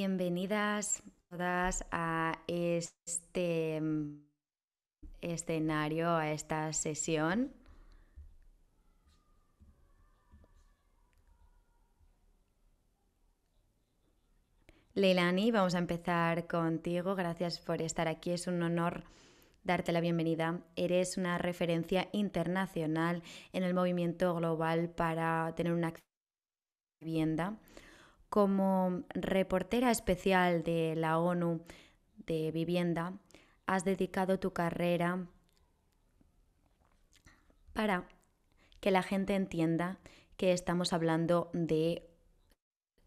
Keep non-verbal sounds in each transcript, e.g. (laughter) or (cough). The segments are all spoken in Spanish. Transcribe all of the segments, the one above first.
Bienvenidas todas a este mm, escenario, a esta sesión. Leilani, vamos a empezar contigo. Gracias por estar aquí. Es un honor darte la bienvenida. Eres una referencia internacional en el movimiento global para tener una vivienda como reportera especial de la ONU de Vivienda, has dedicado tu carrera para que la gente entienda que estamos hablando de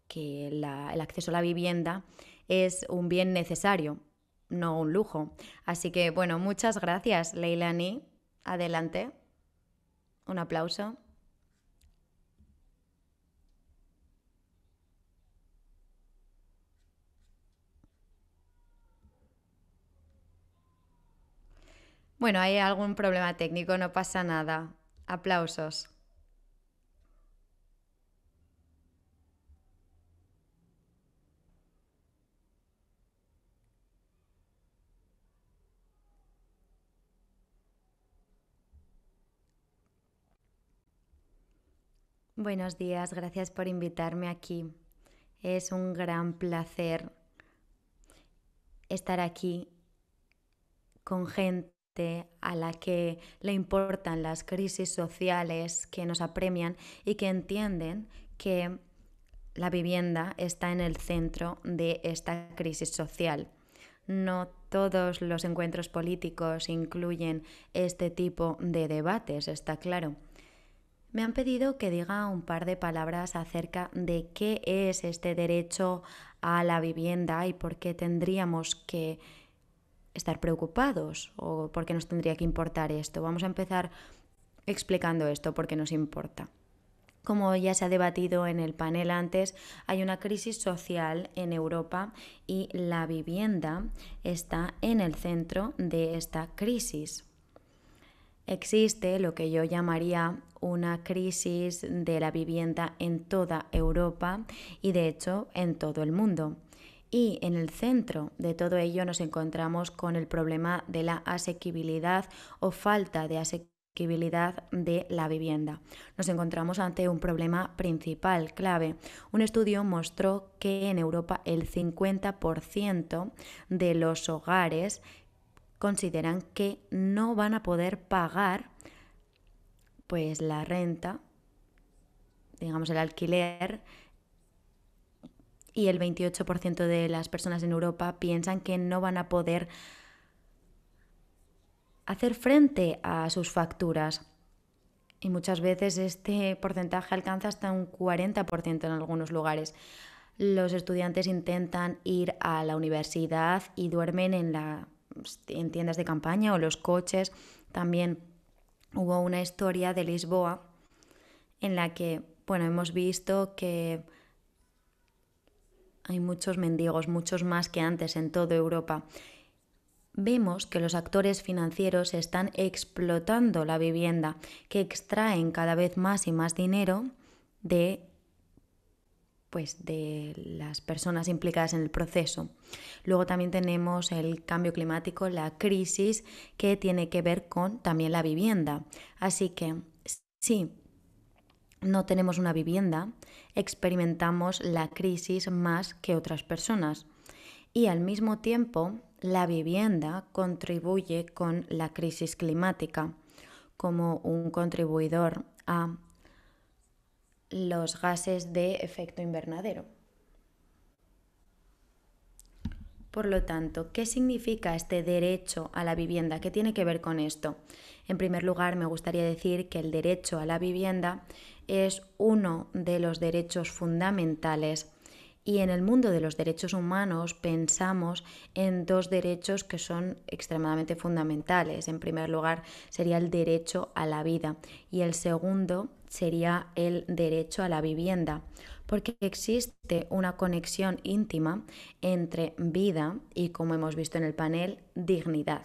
que el acceso a la vivienda es un bien necesario, no un lujo. Así que, bueno, muchas gracias, Leilani. Adelante. Un aplauso. Bueno, hay algún problema técnico, no pasa nada. Aplausos. Buenos días, gracias por invitarme aquí. Es un gran placer estar aquí con gente a la que le importan las crisis sociales que nos apremian y que entienden que la vivienda está en el centro de esta crisis social. No todos los encuentros políticos incluyen este tipo de debates, está claro. Me han pedido que diga un par de palabras acerca de qué es este derecho a la vivienda y por qué tendríamos que estar preocupados o por qué nos tendría que importar esto. Vamos a empezar explicando esto, por qué nos importa. Como ya se ha debatido en el panel antes, hay una crisis social en Europa y la vivienda está en el centro de esta crisis. Existe lo que yo llamaría una crisis de la vivienda en toda Europa y de hecho en todo el mundo. Y en el centro de todo ello nos encontramos con el problema de la asequibilidad o falta de asequibilidad de la vivienda. Nos encontramos ante un problema principal, clave. Un estudio mostró que en Europa el 50% de los hogares consideran que no van a poder pagar pues la renta, digamos el alquiler y el 28% de las personas en Europa piensan que no van a poder hacer frente a sus facturas. Y muchas veces este porcentaje alcanza hasta un 40% en algunos lugares. Los estudiantes intentan ir a la universidad y duermen en, la, en tiendas de campaña o los coches. También hubo una historia de Lisboa en la que, bueno, hemos visto que hay muchos mendigos, muchos más que antes en toda Europa. Vemos que los actores financieros están explotando la vivienda, que extraen cada vez más y más dinero de pues de las personas implicadas en el proceso. Luego también tenemos el cambio climático, la crisis que tiene que ver con también la vivienda. Así que si no tenemos una vivienda, experimentamos la crisis más que otras personas. Y al mismo tiempo, la vivienda contribuye con la crisis climática como un contribuidor a los gases de efecto invernadero. Por lo tanto, ¿qué significa este derecho a la vivienda? ¿Qué tiene que ver con esto? En primer lugar, me gustaría decir que el derecho a la vivienda es uno de los derechos fundamentales y en el mundo de los derechos humanos pensamos en dos derechos que son extremadamente fundamentales. En primer lugar sería el derecho a la vida y el segundo sería el derecho a la vivienda porque existe una conexión íntima entre vida y, como hemos visto en el panel, dignidad.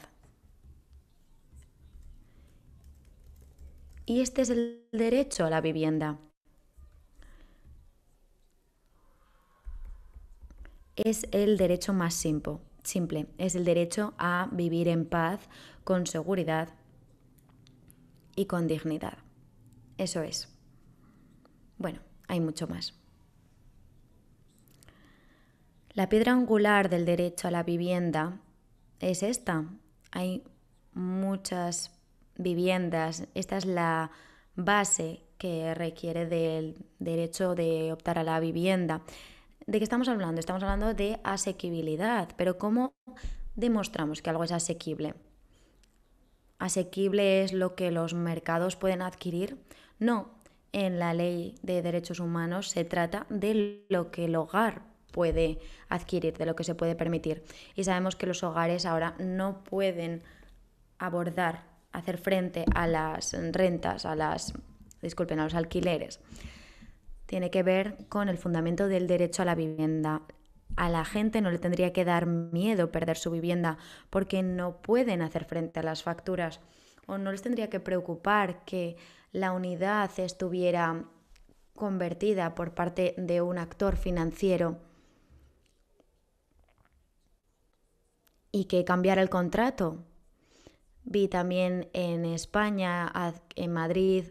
Y este es el derecho a la vivienda. Es el derecho más simple, simple, es el derecho a vivir en paz, con seguridad y con dignidad. Eso es. Bueno, hay mucho más. La piedra angular del derecho a la vivienda es esta. Hay muchas viviendas. Esta es la base que requiere del derecho de optar a la vivienda. ¿De qué estamos hablando? Estamos hablando de asequibilidad, pero ¿cómo demostramos que algo es asequible? ¿Asequible es lo que los mercados pueden adquirir? No, en la ley de derechos humanos se trata de lo que el hogar puede adquirir, de lo que se puede permitir. Y sabemos que los hogares ahora no pueden abordar, hacer frente a las rentas, a las, disculpen, a los alquileres. Tiene que ver con el fundamento del derecho a la vivienda. A la gente no le tendría que dar miedo perder su vivienda porque no pueden hacer frente a las facturas o no les tendría que preocupar que la unidad estuviera convertida por parte de un actor financiero y que cambiara el contrato. Vi también en España, en Madrid,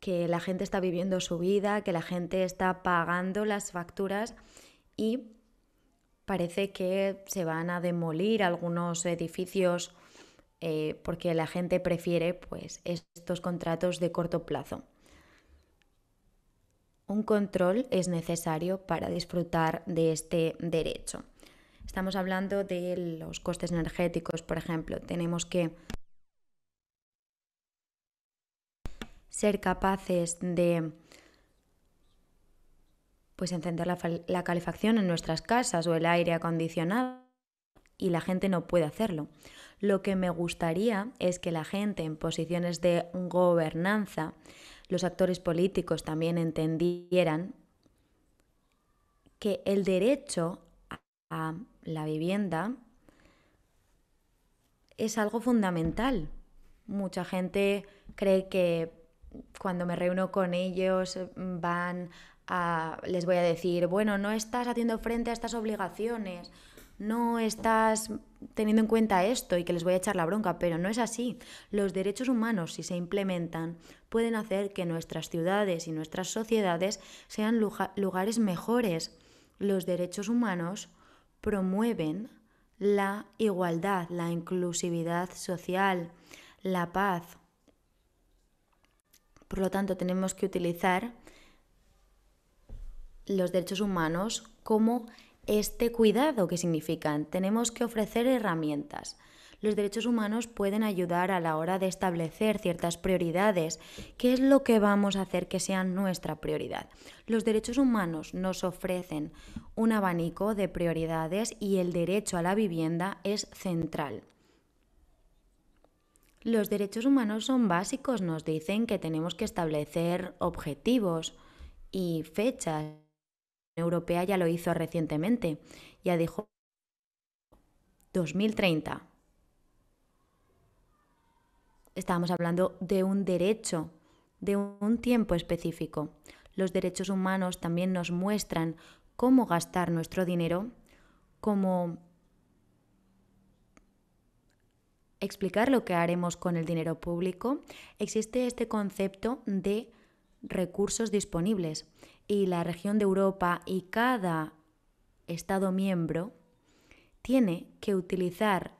que la gente está viviendo su vida, que la gente está pagando las facturas y parece que se van a demolir algunos edificios eh, porque la gente prefiere pues, estos contratos de corto plazo. Un control es necesario para disfrutar de este derecho. Estamos hablando de los costes energéticos, por ejemplo. Tenemos que ser capaces de pues encender la, calefacción en nuestras casas o el aire acondicionado y la gente no puede hacerlo. Lo que me gustaría es que la gente en posiciones de gobernanza, los actores políticos también entendieran que el derecho a la vivienda es algo fundamental. Mucha gente cree que cuando me reúno con ellos mm, van a, les voy a decir, bueno, no estás haciendo frente a estas obligaciones, no estás teniendo en cuenta esto y que les voy a echar la bronca, pero no es así. Los derechos humanos, si se implementan, pueden hacer que nuestras ciudades y nuestras sociedades sean lugares mejores. Los derechos humanos promueven la igualdad, la inclusividad social, la paz. Por lo tanto, tenemos que utilizar los derechos humanos como este cuidado que significan. Tenemos que ofrecer herramientas los derechos humanos pueden ayudar a la hora de establecer ciertas prioridades. ¿Qué es lo que vamos a hacer que sea nuestra prioridad? Los derechos humanos nos ofrecen un abanico de prioridades y el derecho a la vivienda es central. Los derechos humanos son básicos, nos dicen que tenemos que establecer objetivos y fechas. La Unión Europea ya lo hizo recientemente, ya dijo 2030 estábamos hablando de un derecho, de un tiempo específico. Los derechos humanos también nos muestran cómo gastar nuestro dinero, cómo explicar lo que haremos con el dinero público. Existe este concepto de recursos disponibles y la región de Europa y cada Estado miembro tiene que utilizar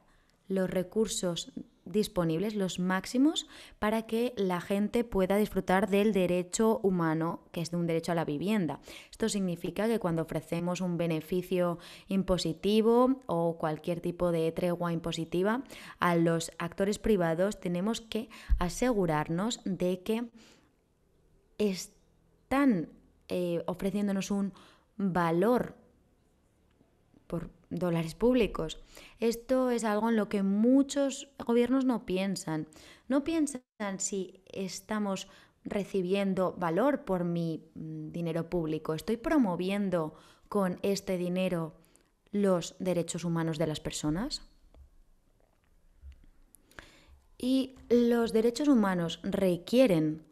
los recursos disponibles, los máximos, para que la gente pueda disfrutar del derecho humano, que es de un derecho a la vivienda. Esto significa que cuando ofrecemos un beneficio impositivo o cualquier tipo de tregua impositiva a los actores privados, tenemos que asegurarnos de que están eh, ofreciéndonos un valor por dólares públicos. Esto es algo en lo que muchos gobiernos no piensan. No piensan si estamos recibiendo valor por mi mm, dinero público. Estoy promoviendo con este dinero los derechos humanos de las personas. Y los derechos humanos requieren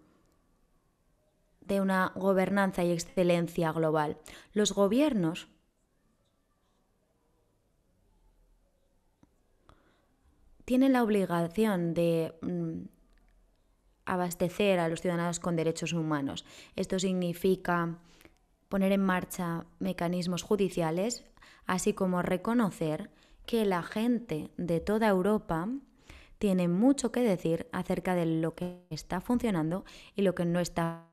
de una gobernanza y excelencia global. Los gobiernos tienen la obligación de mm, abastecer a los ciudadanos con derechos humanos. Esto significa poner en marcha mecanismos judiciales, así como reconocer que la gente de toda Europa tiene mucho que decir acerca de lo que está funcionando y lo que no está.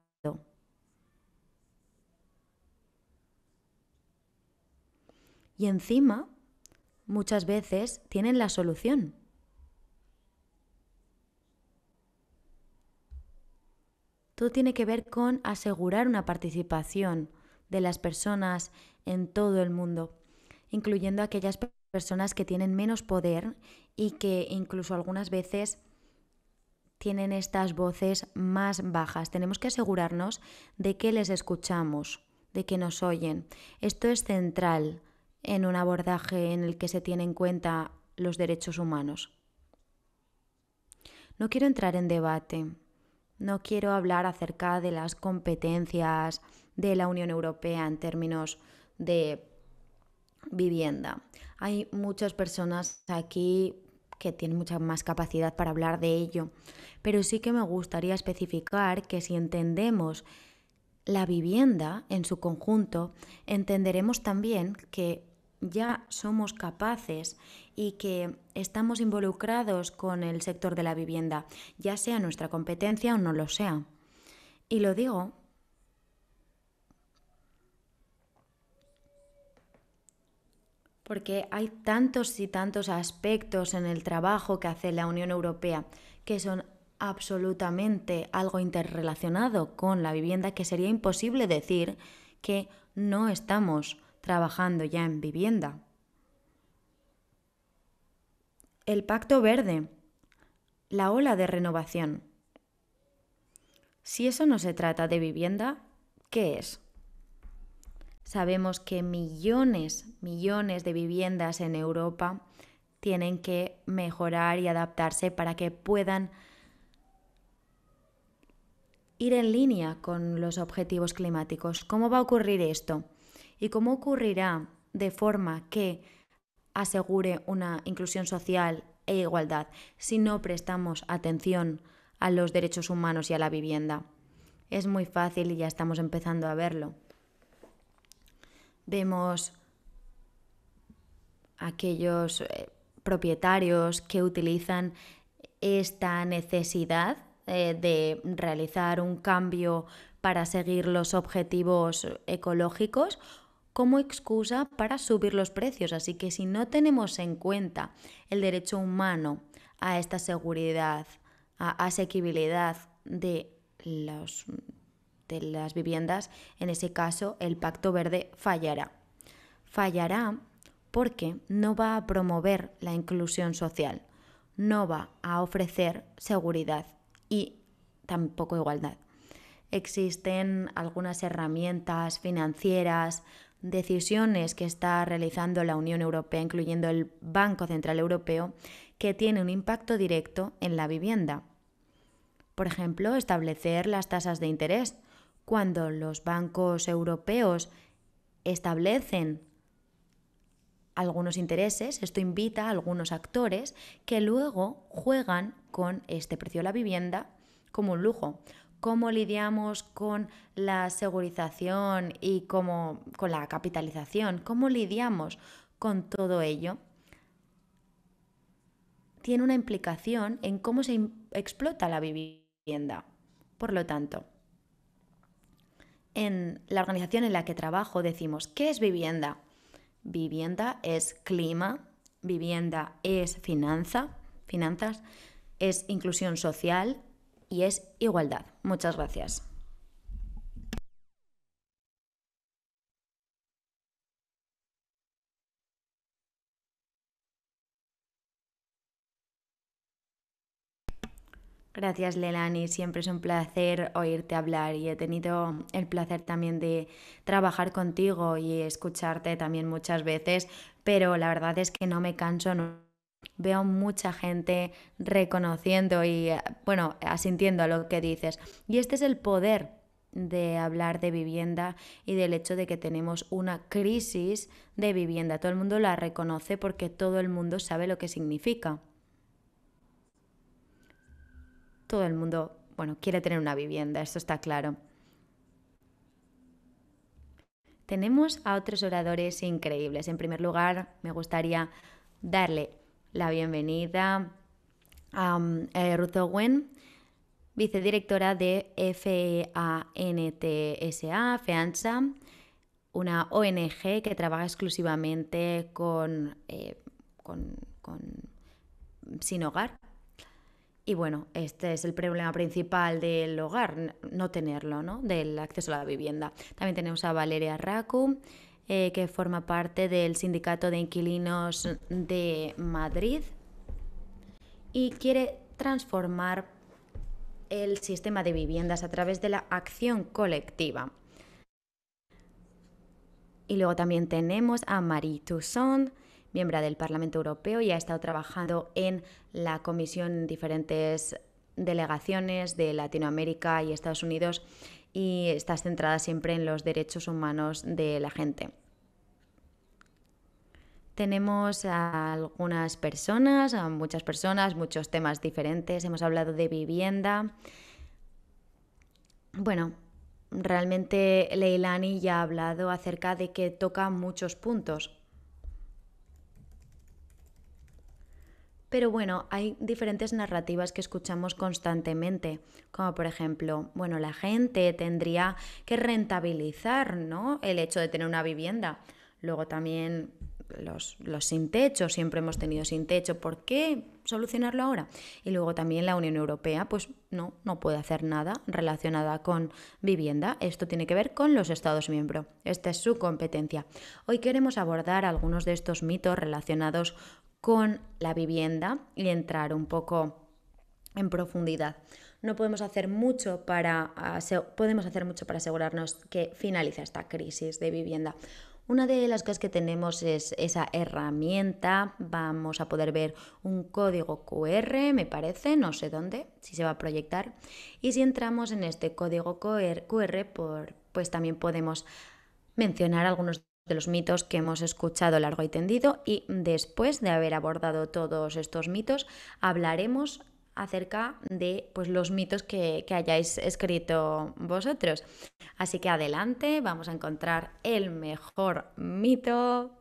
Y encima, muchas veces tienen la solución. todo tiene que ver con asegurar una participación de las personas en todo el mundo, incluyendo aquellas personas que tienen menos poder y que incluso algunas veces tienen estas voces más bajas. Tenemos que asegurarnos de que les escuchamos, de que nos oyen. Esto es central en un abordaje en el que se tienen en cuenta los derechos humanos. No quiero entrar en debate no quiero hablar acerca de las competencias de la Unión Europea en términos de vivienda. Hay muchas personas aquí que tienen mucha más capacidad para hablar de ello, pero sí que me gustaría especificar que si entendemos la vivienda en su conjunto, entenderemos también que ya somos capaces y que estamos involucrados con el sector de la vivienda, ya sea nuestra competencia o no lo sea. Y lo digo porque hay tantos y tantos aspectos en el trabajo que hace la Unión Europea que son absolutamente algo interrelacionado con la vivienda que sería imposible decir que no estamos trabajando ya en vivienda. El pacto verde, la ola de renovación. Si eso no se trata de vivienda, ¿qué es? Sabemos que millones, millones de viviendas en Europa tienen que mejorar y adaptarse para que puedan ir en línea con los objetivos climáticos. ¿Cómo va a ocurrir esto? y cómo ocurrirá de forma que asegure una inclusión social e igualdad si no prestamos atención a los derechos humanos y a la vivienda. Es muy fácil y ya estamos empezando a verlo. Vemos aquellos eh, propietarios que utilizan esta necesidad eh, de realizar un cambio para seguir los objetivos ecológicos como excusa para subir los precios. Así que si no tenemos en cuenta el derecho humano a esta seguridad, a asequibilidad de, de las viviendas, en ese caso el Pacto Verde fallará. Fallará porque no va a promover la inclusión social, no va a ofrecer seguridad y tampoco igualdad. Existen algunas herramientas financieras decisiones que está realizando la Unión Europea, incluyendo el Banco Central Europeo, que tiene un impacto directo en la vivienda. Por ejemplo, establecer las tasas de interés. Cuando los bancos europeos establecen algunos intereses, esto invita a algunos actores que luego juegan con este precio de la vivienda como un lujo cómo lidiamos con la segurización y con la capitalización, cómo lidiamos con todo ello, tiene una implicación en cómo se explota la vivienda. Por lo tanto, en la organización en la que trabajo decimos, ¿qué es vivienda? Vivienda es clima, vivienda es finanza, finanzas, es inclusión social, y es igualdad. Muchas gracias. Gracias, Lelani. Siempre es un placer oírte hablar y he tenido el placer también de trabajar contigo y escucharte también muchas veces, pero la verdad es que no me canso veo mucha gente reconociendo y, eh, bueno, asintiendo a lo que dices. Y este es el poder de hablar de vivienda y del hecho de que tenemos una crisis de vivienda. Todo el mundo la reconoce porque todo el mundo sabe lo que significa. Todo el mundo, bueno, quiere tener una vivienda, esto está claro. Tenemos a otros oradores increíbles. En primer lugar, me gustaría darle la bienvenida mm, a, Ruth Owen, vicedirectora de FANTSA, e FEANSA, una ONG que trabaja exclusivamente eh, con, sin hogar. Y bueno, este es el problema principal del hogar, no tenerlo, ¿no? Del acceso a la vivienda. También tenemos a Valeria Raku, eh, que forma parte del Sindicato de Inquilinos de Madrid y quiere transformar el sistema de viviendas a través de la acción colectiva. Y luego también tenemos a Marie Toussaint, miembro del Parlamento Europeo y ha estado trabajando en la comisión en diferentes delegaciones de Latinoamérica y Estados Unidos y está centrada siempre en los derechos humanos de la gente. Tenemos a algunas personas, a muchas personas, muchos temas diferentes. Hemos hablado de vivienda. Bueno, realmente Leilani ya ha hablado acerca de que toca muchos puntos. Pero bueno, hay diferentes narrativas que escuchamos constantemente, como por ejemplo, bueno, la gente tendría que rentabilizar ¿no? el hecho de tener una vivienda. Luego también los, los, sin techo, siempre hemos tenido sin techo, ¿por qué solucionarlo ahora? Y luego también la Unión Europea, pues no, no puede hacer nada relacionada con vivienda, esto tiene que ver con los Estados miembros, esta es su competencia. Hoy queremos abordar algunos de estos mitos relacionados con la vivienda y entrar un poco en profundidad. No podemos hacer mucho para podemos hacer mucho para asegurarnos que finalice esta crisis de vivienda. Una de las cosas que tenemos es esa herramienta. Vamos a poder ver un código QR, me parece, no sé dónde, si se va a proyectar. Y si entramos en este código QR, pues también podemos mencionar algunos de los mitos que hemos escuchado largo y tendido y después de haber abordado todos estos mitos hablaremos acerca de pues, los mitos que, que hayáis escrito vosotros. Así que adelante, vamos a encontrar el mejor mito.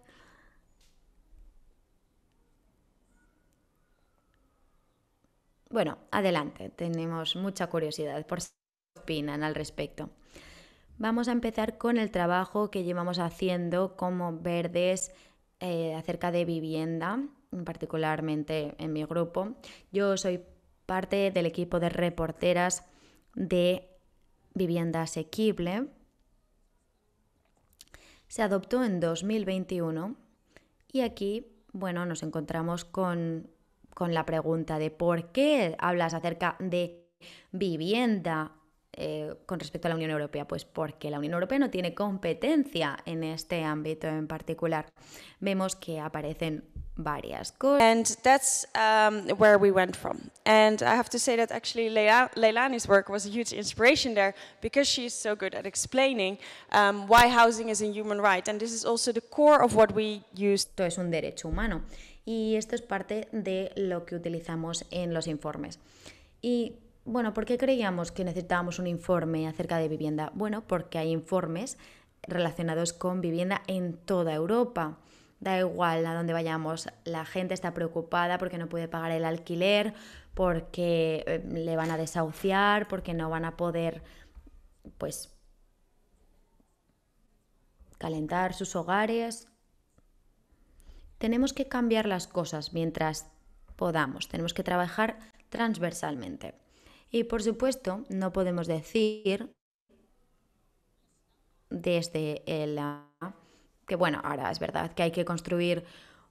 Bueno, adelante, tenemos mucha curiosidad por si opinan al respecto. Vamos a empezar con el trabajo que llevamos haciendo como verdes eh, acerca de vivienda, particularmente en mi grupo. Yo soy parte del equipo de reporteras de vivienda asequible. Se adoptó en 2021 y aquí, bueno, nos encontramos con, con la pregunta de por qué hablas acerca de vivienda eh, con respecto a la Unión Europea? Pues porque la Unión Europea no tiene competencia en este ámbito en particular. Vemos que aparecen varias cosas. And that's um, where we went from. And I have to say that actually Leila, Leilani's work was a huge inspiration there because she's so good at explaining um, why housing is a human right. And this is also the core of what we use. Esto es un derecho humano y esto es parte de lo que utilizamos en los informes. Y bueno, ¿por qué creíamos que necesitábamos un informe acerca de vivienda? Bueno, porque hay informes relacionados con vivienda en toda Europa. Da igual a dónde vayamos, la gente está preocupada porque no puede pagar el alquiler, porque eh, le van a desahuciar, porque no van a poder, pues, calentar sus hogares. Tenemos que cambiar las cosas mientras podamos, tenemos que trabajar transversalmente. Y por supuesto, no podemos decir desde el que bueno, ahora es verdad que hay que construir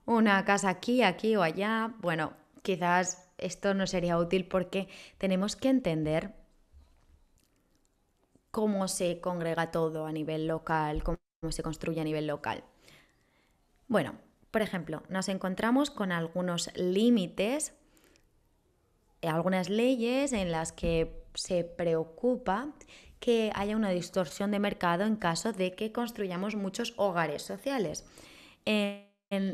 una casa aquí, aquí o allá. Bueno, quizás esto no sería útil porque tenemos que entender cómo se congrega todo a nivel local, cómo se construye a nivel local. Bueno, por ejemplo, nos encontramos con algunos límites eh, algunas leyes en las que se preocupa que haya una distorsión de mercado en caso de que construyamos muchos hogares sociales. En,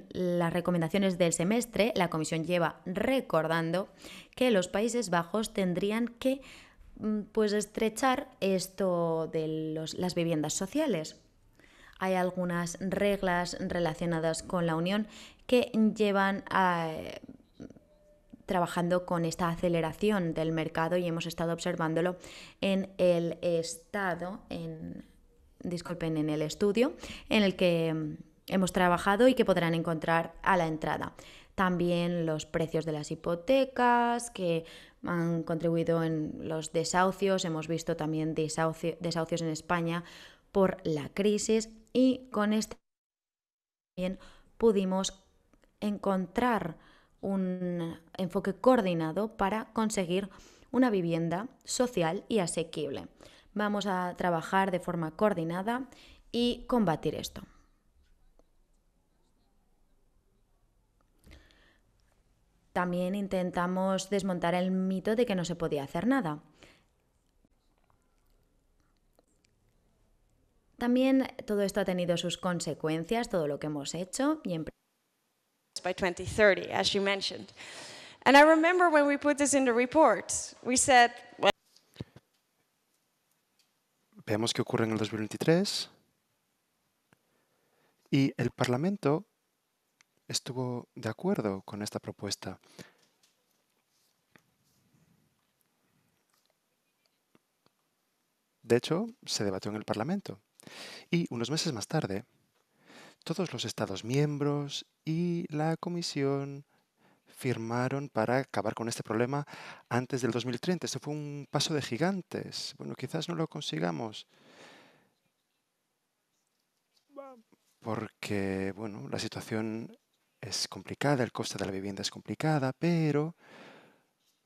las recomendaciones del semestre, la Comisión lleva recordando que los Países Bajos tendrían que mm, pues, estrechar esto de las viviendas sociales. Hay algunas reglas relacionadas con la Unión que llevan a trabajando con esta aceleración del mercado y hemos estado observándolo en el estado, en, disculpen, en el estudio en el que mm, hemos trabajado y que podrán encontrar a la entrada. También los precios de las hipotecas que han contribuido en los desahucios. Hemos visto también desahucios en España por la crisis y con este también pudimos encontrar un enfoque coordinado para conseguir una vivienda social y asequible. Vamos a trabajar de forma coordinada y combatir esto. También intentamos desmontar el mito de que no se podía hacer nada. También todo esto ha tenido sus consecuencias, todo lo que hemos hecho, y by 2030, Veamos qué ocurre en el 2023. Y el Parlamento estuvo de acuerdo con esta propuesta. De hecho, se debatió en el Parlamento. Y unos meses más tarde, todos los Estados miembros y la Comisión firmaron para acabar con este problema antes del 2030. Esto fue un paso de gigantes. Bueno, quizás no lo consigamos. Porque, bueno, la situación es complicada, el coste de la vivienda es complicada, pero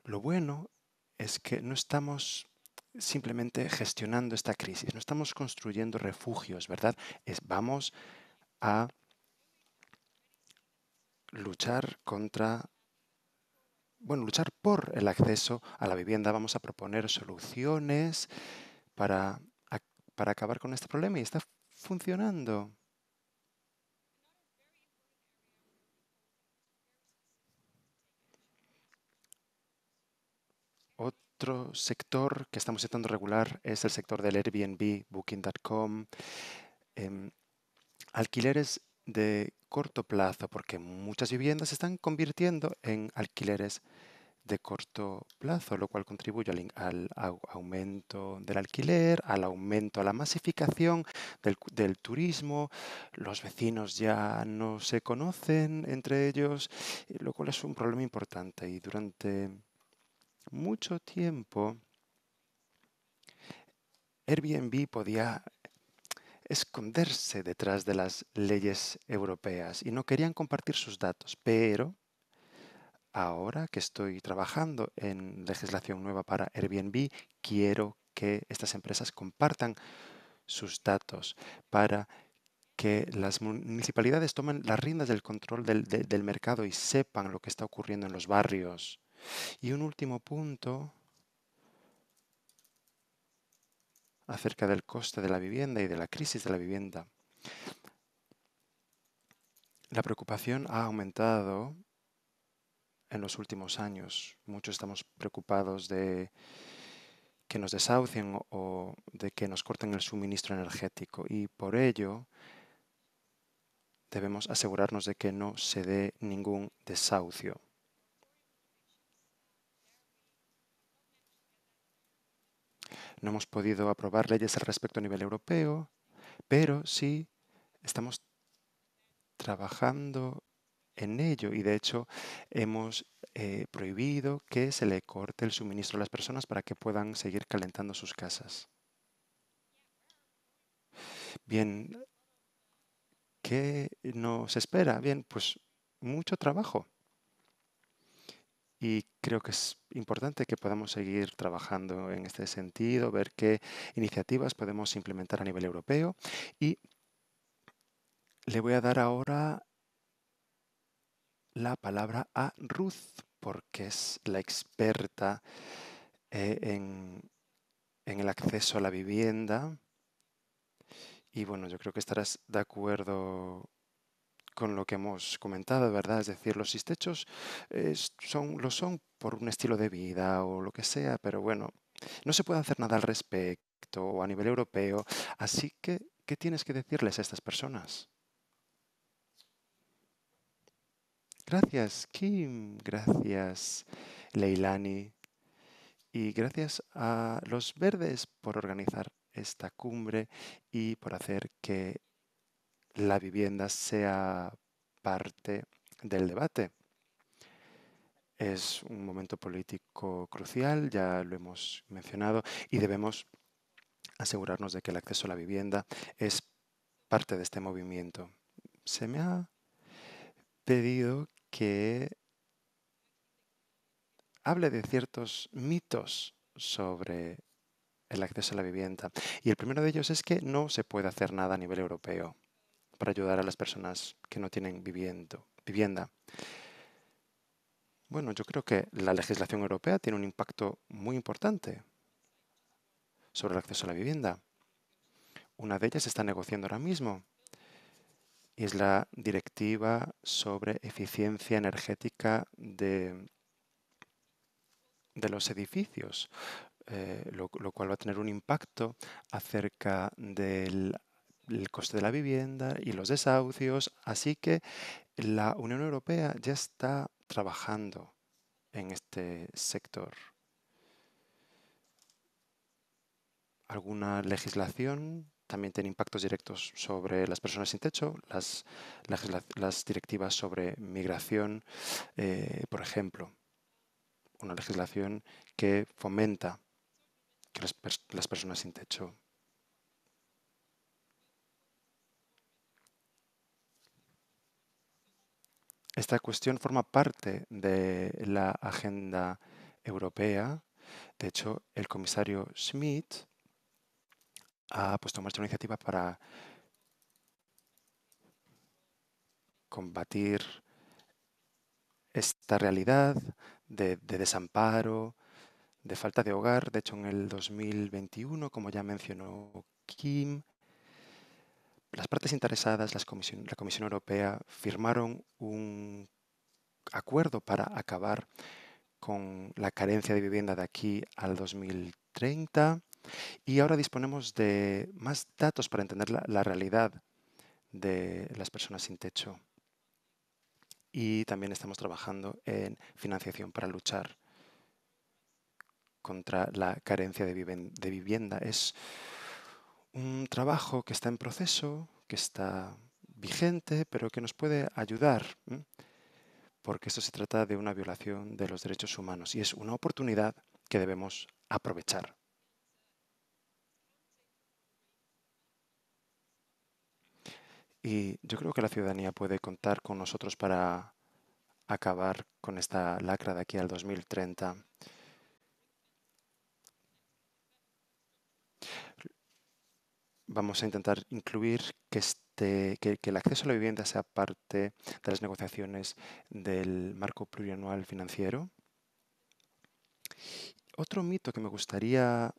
lo bueno es que no estamos simplemente gestionando esta crisis, no estamos construyendo refugios, ¿verdad? Es, vamos a luchar contra, bueno, luchar por el acceso a la vivienda. Vamos a proponer soluciones para, para acabar con este problema y está funcionando. Otro sector que estamos intentando regular es el sector del Airbnb, Booking.com alquileres de corto plazo, porque muchas viviendas se están convirtiendo en alquileres de corto plazo, lo cual contribuye al, aumento del alquiler, al aumento, a la masificación del, turismo. Los vecinos ya no se conocen entre ellos, eh, lo cual es un problema importante. Y durante mucho tiempo, Airbnb podía esconderse detrás de las leyes europeas y no querían compartir sus datos. Pero ahora que estoy trabajando en legislación nueva para Airbnb, quiero que estas empresas compartan sus datos para que las municipalidades tomen las riendas del control del, mercado y sepan lo que está ocurriendo en los barrios. Y un último punto acerca del coste de la vivienda y de la crisis de la vivienda. La preocupación ha aumentado en los últimos años. Muchos estamos preocupados de que nos desahucien o de que nos corten el suministro energético y por ello debemos asegurarnos de que no se dé ningún desahucio. no hemos podido aprobar leyes al respecto a nivel europeo, pero sí estamos trabajando en ello y de hecho hemos eh, prohibido que se le corte el suministro a las personas para que puedan seguir calentando sus casas. Bien, ¿qué nos espera? Bien, pues mucho trabajo y creo que es importante que podamos seguir trabajando en este sentido, ver qué iniciativas podemos implementar a nivel europeo y le voy a dar ahora la palabra a Ruth porque es la experta eh, en, en el acceso a la vivienda. Y bueno, yo creo que estarás de acuerdo con lo que hemos comentado, ¿verdad? Es decir, los sistechos son, lo son por un estilo de vida o lo que sea, pero bueno, no se puede hacer nada al respecto o a nivel europeo. Así que, ¿qué tienes que decirles a estas personas? Gracias, Kim. Gracias, Leilani. Y gracias a los verdes por organizar esta cumbre y por hacer que la vivienda sea parte del debate. Es un momento político crucial, ya lo hemos mencionado, y debemos asegurarnos de que el acceso a la vivienda es parte de este movimiento. Se me ha pedido que hable de ciertos mitos sobre el acceso a la vivienda. Y el primero de ellos es que no se puede hacer nada a nivel europeo para ayudar a las personas que no tienen viviendo, vivienda. Bueno, yo creo que la legislación europea tiene un impacto muy importante sobre el acceso a la vivienda. Una de ellas se está negociando ahora mismo y es la directiva sobre eficiencia energética de, de los edificios, eh, lo cual va a tener un impacto acerca del el coste de la vivienda y los desahucios. Así que la Unión Europea ya está trabajando en este sector. Alguna legislación también tiene impactos directos sobre las personas sin techo, las, directivas sobre migración, eh, por ejemplo. Una legislación que fomenta que las personas sin techo Esta cuestión forma parte de la agenda europea. De hecho, el comisario Schmidt ha puesto en marcha una iniciativa para combatir esta realidad de, de, desamparo, de falta de hogar. De hecho, en el 2021, como ya mencionó Kim, las partes interesadas, la Comisión Europea, firmaron un acuerdo para acabar con la carencia de vivienda de aquí al 2030 y ahora disponemos de más datos para entender la, realidad de las personas sin techo. Y también estamos trabajando en financiación para luchar contra la carencia de, vivienda. Es un trabajo que está en proceso, que está vigente, pero que nos puede ayudar, porque esto se trata de una violación de los derechos humanos y es una oportunidad que debemos aprovechar. Y yo creo que la ciudadanía puede contar con nosotros para acabar con esta lacra de aquí al 2030. vamos a intentar incluir este, que, el acceso a la vivienda sea parte de las negociaciones del marco plurianual financiero. Otro mito que me gustaría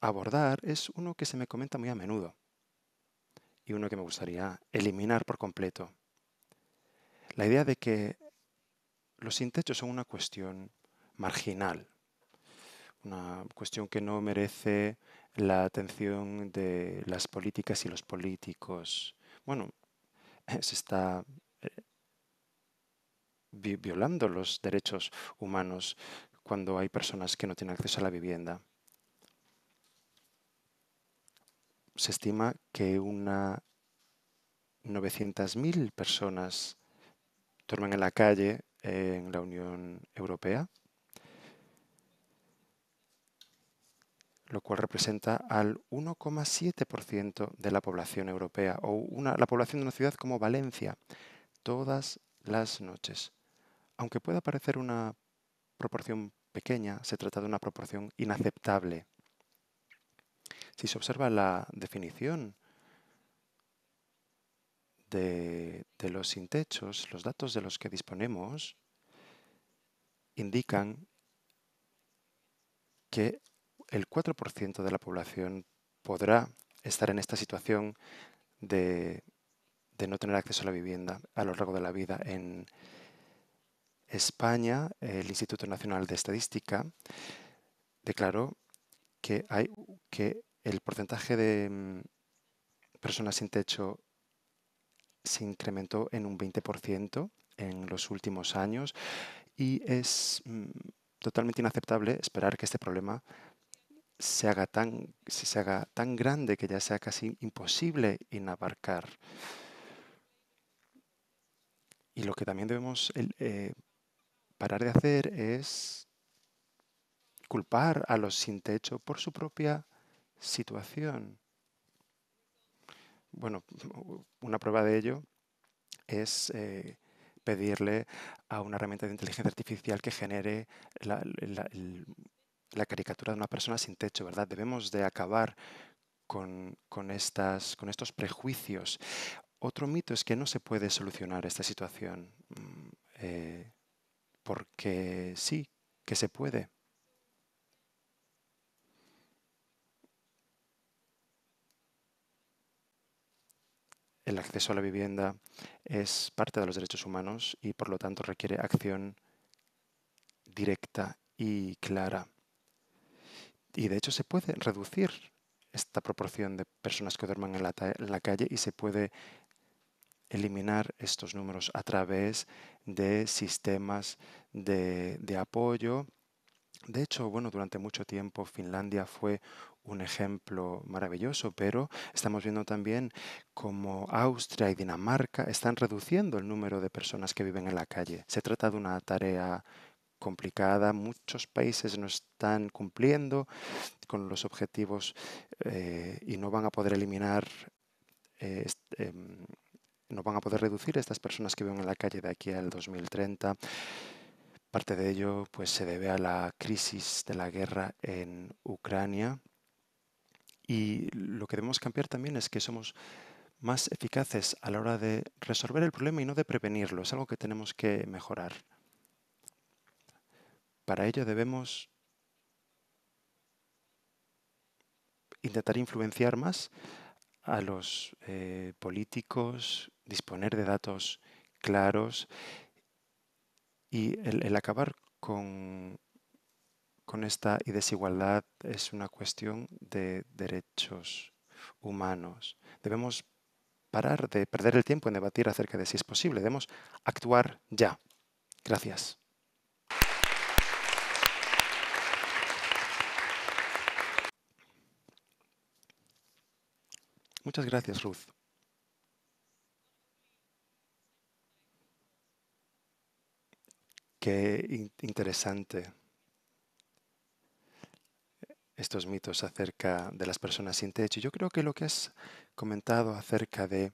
abordar es uno que se me comenta muy a menudo y uno que me gustaría eliminar por completo. La idea de que los sin techo son una cuestión marginal, una cuestión que no merece la atención de las políticas y los políticos. Bueno, (laughs) se está eh, violando los derechos humanos cuando hay personas que no tienen acceso a la vivienda. Se estima que unas 900.000 personas duermen en la calle en la Unión Europea lo cual representa al 1,7% de la población europea o la población de una ciudad como Valencia, todas las noches. Aunque pueda parecer una proporción pequeña, se trata de una proporción inaceptable. Si se observa la definición de, de los sin techos, los datos de los que disponemos indican que el 4% de la población podrá estar en esta situación de, no tener acceso a la vivienda a lo largo de la vida. En España, el Instituto Nacional de Estadística declaró que el porcentaje de mm, personas sin techo se incrementó en un 20% en los últimos años y es mm, totalmente inaceptable esperar que este problema se haga tan, tan grande que ya sea casi imposible inabarcar. Y lo que también debemos eh, parar de hacer es culpar a los sin techo por su propia situación. Bueno, (laughs) una prueba de ello es eh, pedirle a una herramienta de inteligencia artificial que genere el, la caricatura de una persona sin techo, ¿verdad? Debemos de acabar con, estas, con estos prejuicios. Otro mito es que no se puede solucionar esta situación, mm, eh, porque sí, que se puede. El acceso a la vivienda es parte de los derechos humanos y por lo tanto requiere acción directa y clara. Y de hecho se puede reducir esta proporción de personas que duerman en la, calle y se puede eliminar estos números a través de sistemas de, apoyo. De hecho, bueno, durante mucho tiempo Finlandia fue un ejemplo maravilloso, pero estamos viendo también cómo Austria y Dinamarca están reduciendo el número de personas que viven en la calle. Se trata de una tarea complicada. Muchos países no están cumpliendo con los objetivos eh, y no van a poder eliminar, eh, em, no van a poder reducir estas personas que viven en la calle de aquí al 2030. Parte de ello pues, se debe a la crisis de la guerra en Ucrania. Y lo que debemos cambiar también es que somos más eficaces a la hora de resolver el problema y no de prevenirlo. Es algo que tenemos que mejorar. Para ello debemos intentar influenciar más a los eh, políticos, disponer de datos claros y el, acabar con, esta desigualdad es una cuestión de derechos humanos. Debemos parar de perder el tiempo en debatir acerca de si es posible. Debemos actuar ya. Gracias. Muchas gracias, Ruth. Qué interesante estos mitos acerca de las personas sin techo. Yo creo que lo que has comentado acerca de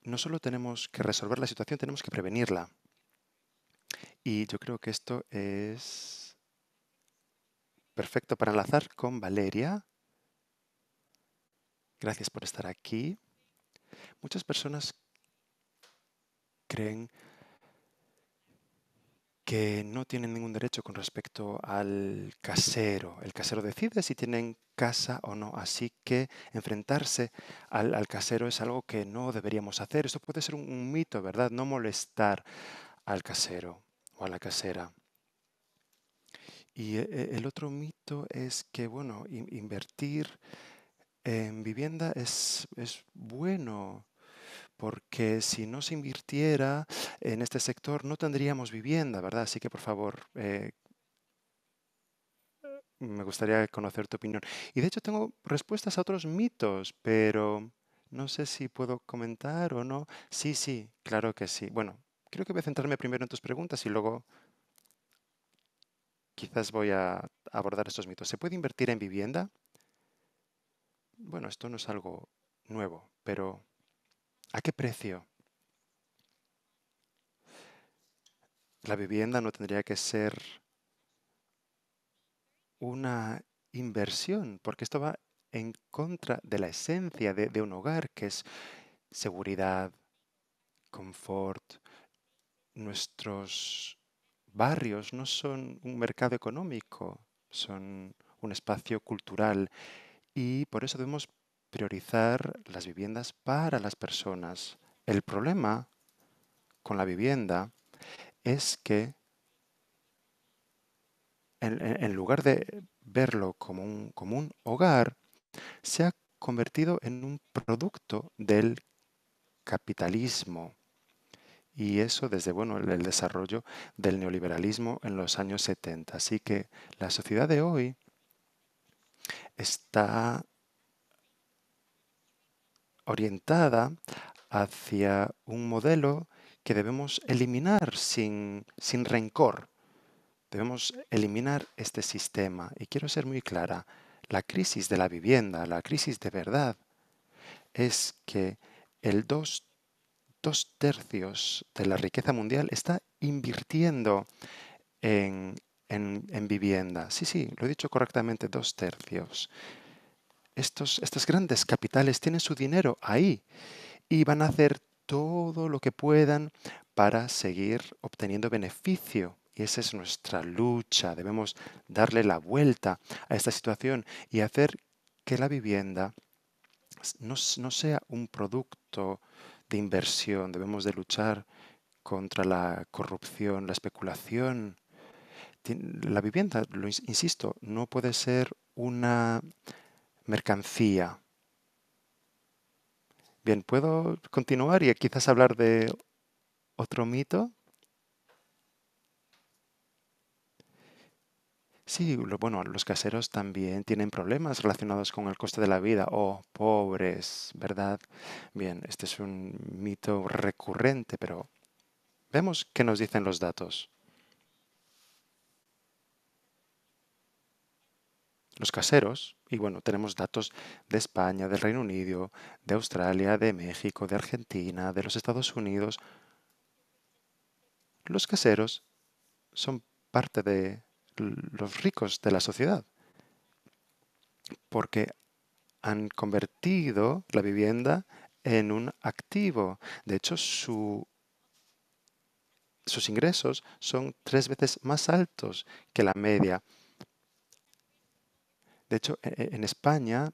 no solo tenemos que resolver la situación, tenemos que prevenirla. Y yo creo que esto es perfecto para enlazar con Valeria, Gracias por estar aquí. Muchas personas creen que no tienen ningún derecho con respecto al casero. El casero decide si tienen casa o no, así que enfrentarse al, casero es algo que no deberíamos hacer. Esto puede ser un, un mito, ¿verdad? No molestar al casero o a la casera. Y eh, el otro mito es que, bueno, invertir en vivienda es, bueno porque si no se invirtiera en este sector no tendríamos vivienda, ¿verdad? Así que por favor, eh, me gustaría conocer tu opinión. Y de hecho tengo respuestas a otros mitos, pero no sé si puedo comentar o no. Sí, sí, claro que sí. Bueno, creo que voy a centrarme primero en tus preguntas y luego quizás voy a abordar estos mitos. ¿Se puede invertir en vivienda? bueno, esto no es algo nuevo, pero ¿a qué precio? La vivienda no tendría que ser una inversión, porque esto va en contra de la esencia de, un hogar, que es seguridad, confort, nuestros barrios no son un mercado económico, son un espacio cultural y por eso debemos priorizar las viviendas para las personas. El problema con la vivienda es que en, lugar de verlo como un, hogar, se ha convertido en un producto del capitalismo. Y eso desde bueno, el desarrollo del neoliberalismo en los años 70. Así que la sociedad de hoy está orientada hacia un modelo que debemos eliminar sin, sin rencor. Debemos eliminar este sistema. Y quiero ser muy clara, la crisis de la vivienda, la crisis de verdad, es que el dos, dos tercios de la riqueza mundial está invirtiendo en en, vivienda. Sí, sí, lo he dicho correctamente, dos tercios. Estos, estas grandes capitales tienen su dinero ahí y van a hacer todo lo que puedan para seguir obteniendo beneficio. Y esa es nuestra lucha. Debemos darle la vuelta a esta situación y hacer que la vivienda no, no sea un producto de inversión. Debemos de luchar contra la corrupción, la especulación la vivienda, lo insisto, no puede ser una mercancía. Bien, ¿puedo continuar y quizás hablar de otro mito? Sí, bueno, los caseros también tienen problemas relacionados con el coste de la vida. Oh, pobres, ¿verdad? Bien, este es un mito recurrente, pero vemos qué nos dicen los datos. los caseros, y bueno, tenemos datos de España, del Reino Unido, de Australia, de México, de Argentina, de los Estados Unidos. Los caseros son parte de los ricos de la sociedad, porque han convertido la vivienda en un activo. De hecho, su, sus ingresos son tres veces más altos que la media de hecho, e, e, en España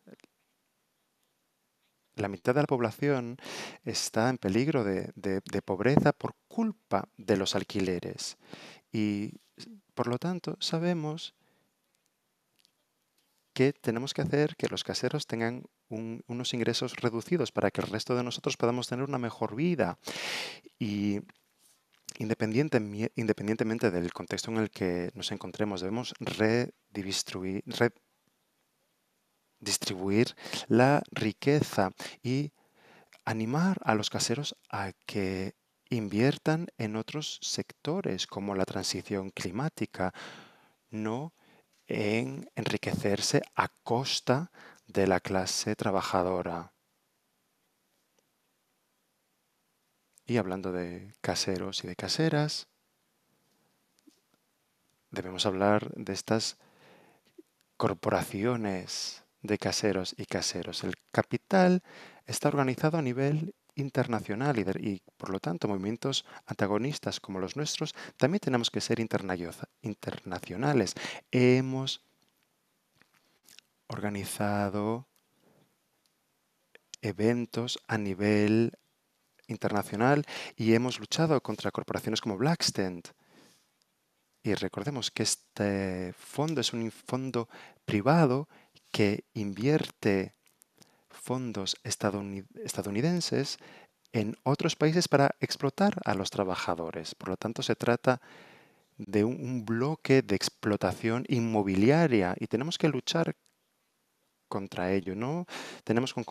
la mitad de la población está en peligro de, pobreza por culpa de los alquileres. Y por lo tanto, sabemos que tenemos que hacer que los caseros tengan unos ingresos reducidos para que el resto de nosotros podamos tener una mejor vida. Y independientemente del contexto en el que nos encontremos, debemos redistribuir, distribuir la riqueza y animar a los caseros a que inviertan en otros sectores como la transición climática, no en enriquecerse a costa de la clase trabajadora. Y hablando de caseros y de caseras, debemos hablar de estas corporaciones de caseros y caseros. El capital está organizado a nivel internacional y, por lo tanto movimientos antagonistas como los nuestros también tenemos que ser internacionales. Hemos organizado eventos a nivel internacional y hemos luchado contra corporaciones como Blackstone. Y recordemos que este fondo es un fondo privado que invierte fondos estadounidenses en otros países para explotar a los trabajadores. Por lo tanto, se trata de un bloque de explotación inmobiliaria y tenemos que luchar contra ello. No tenemos que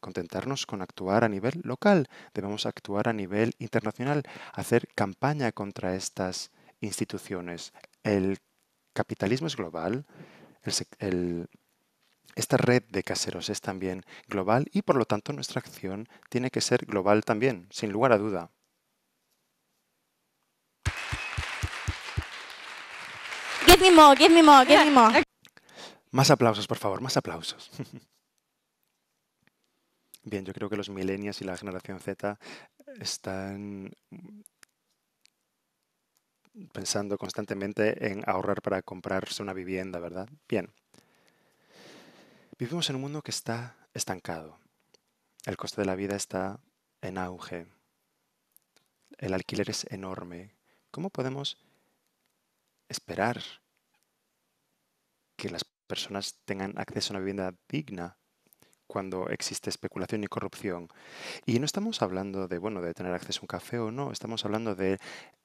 contentarnos con actuar a nivel local, debemos actuar a nivel internacional, hacer campaña contra estas instituciones capitalismo es global, esta red de caseros es también global y por lo tanto nuestra acción tiene que ser global también, sin lugar a duda. Más aplausos, por favor, más aplausos. (laughs) Bien, yo creo que los millennials y la generación Z están pensando constantemente en ahorrar para comprarse una vivienda, ¿verdad? Bien. Vivimos en un mundo que está estancado. El coste de la vida está en auge. El alquiler es enorme. ¿Cómo podemos esperar que las personas tengan acceso a una vivienda digna cuando existe especulación y corrupción. Y no estamos hablando de, bueno, de tener acceso a un café o no, estamos hablando de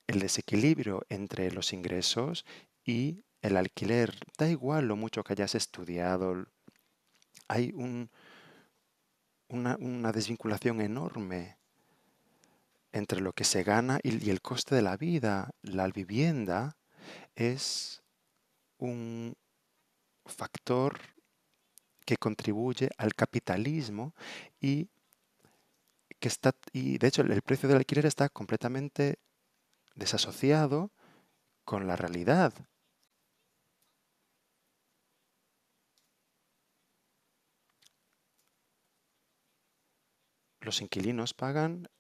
el desequilibrio entre los ingresos y el alquiler. Da igual lo mucho que hayas estudiado, hay un, una, desvinculación enorme entre lo que se gana y, y el coste de la vida. La vivienda es un factor que contribuye al capitalismo y que está y de hecho el precio del alquiler está completamente desasociado con la realidad. Los inquilinos pagan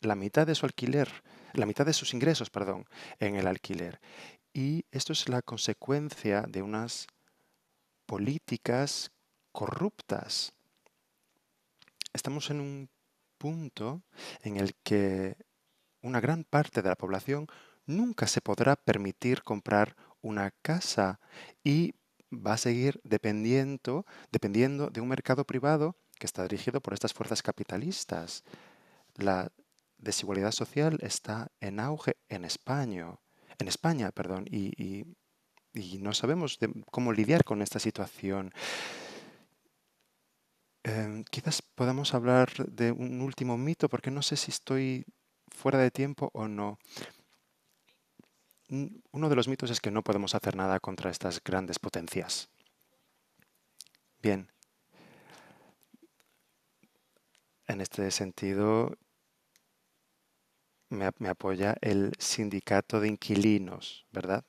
la mitad de su alquiler, la mitad de sus ingresos, perdón, en el alquiler. Y esto es la consecuencia de unas políticas corruptas. Estamos en un punto en el que una gran parte de la población nunca se podrá permitir comprar una casa y va a seguir dependiendo, dependiendo de un mercado privado que está dirigido por estas fuerzas capitalistas. La desigualdad social está en auge en España, en España, perdón, y, no sabemos cómo lidiar con esta situación. Em, quizás podamos hablar de un último mito, porque no sé si estoy fuera de tiempo o no. Mm, uno de los mitos es que no podemos hacer nada contra estas grandes potencias. Bien. En este sentido, me apoya el sindicato de inquilinos, ¿verdad?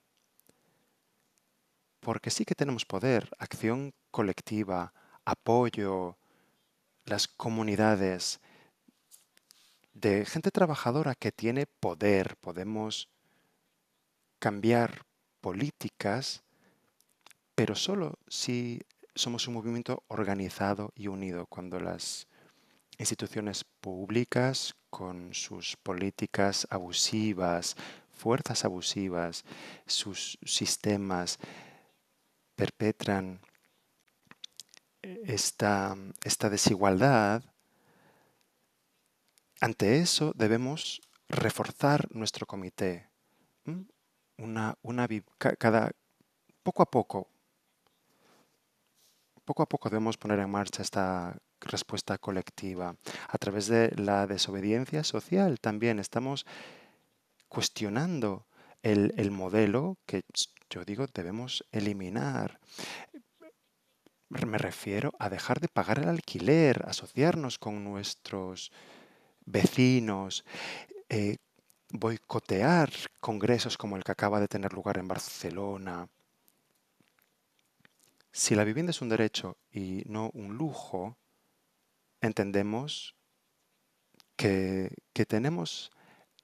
Porque sí que tenemos poder, acción colectiva, apoyo, las comunidades de gente trabajadora que tiene poder, podemos cambiar políticas, pero solo si somos un movimiento organizado y unido, cuando las instituciones públicas, con sus políticas abusivas, fuerzas abusivas, sus sistemas perpetran esta, esta desigualdad, ante eso debemos reforzar nuestro comité. Una, una, cada, poco a poco, poco a poco debemos poner en marcha esta respuesta colectiva. A través de la desobediencia social también estamos cuestionando el, el modelo que yo digo debemos eliminar. Me refiero a dejar de pagar el alquiler, asociarnos con nuestros vecinos, eh, boicotear congresos como el que acaba de tener lugar en Barcelona. Si la vivienda es un derecho y no un lujo, entendemos que, tenemos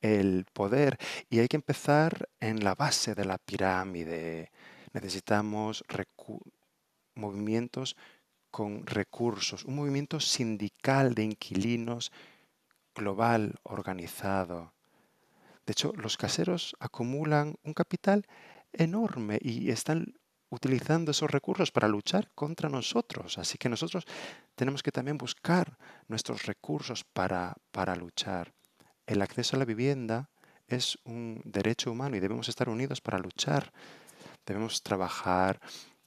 el poder y hay que empezar en la base de la pirámide. Necesitamos movimientos con recursos, un movimiento sindical de inquilinos global, organizado. De hecho, los caseros acumulan un capital enorme y están utilizando esos recursos para luchar contra nosotros. Así que nosotros tenemos que también buscar nuestros recursos para, para luchar. El acceso a la vivienda es un derecho humano y debemos estar unidos para luchar. Debemos trabajar,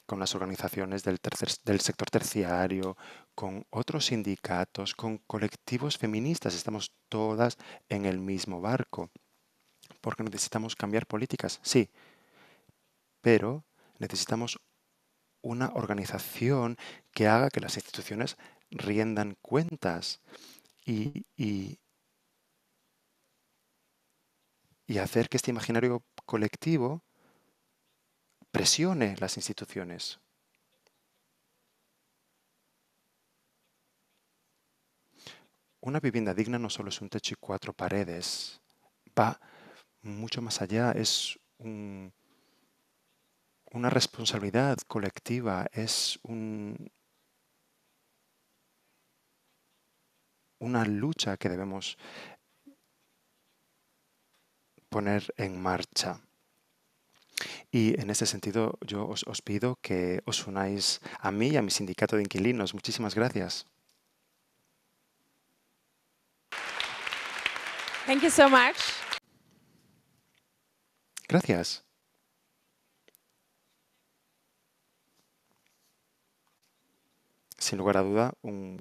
con las organizaciones del, sector terciario, con otros sindicatos, con colectivos feministas. Estamos todas en el mismo barco. Porque necesitamos cambiar políticas, sí, pero necesitamos una organización que haga que las instituciones riendan cuentas y hacer que este imaginario colectivo presione las instituciones. Una vivienda digna no solo es un techo y cuatro paredes, va mucho más allá, es una responsabilidad colectiva, es un, una lucha que debemos poner en marcha. Y en ese sentido, yo os, pido que os unáis a mí y a mi sindicato de inquilinos. Muchísimas gracias. Thank so much. Gracias. Sin lugar a duda, un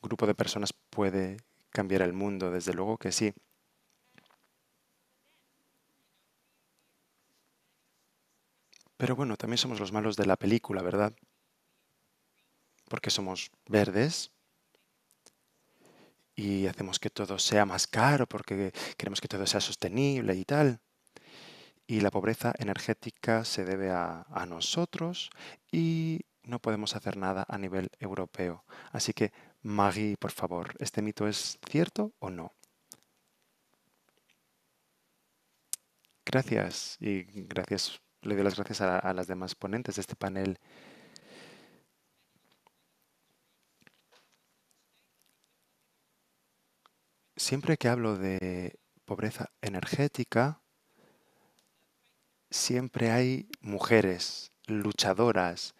grupo de personas puede cambiar el mundo, desde luego que sí. Pero bueno, también somos los malos de la película, ¿verdad? Porque somos verdes y hacemos que todo sea más caro porque queremos que todo sea sostenible y tal. Y la pobreza energética se debe a, nosotros y no podemos hacer nada a nivel europeo. Así que, Maggie, por favor, ¿este mito es cierto o no? Gracias y gracias le doy las gracias a, las demás ponentes de este panel. Siempre que hablo de pobreza energética, siempre hay mujeres luchadoras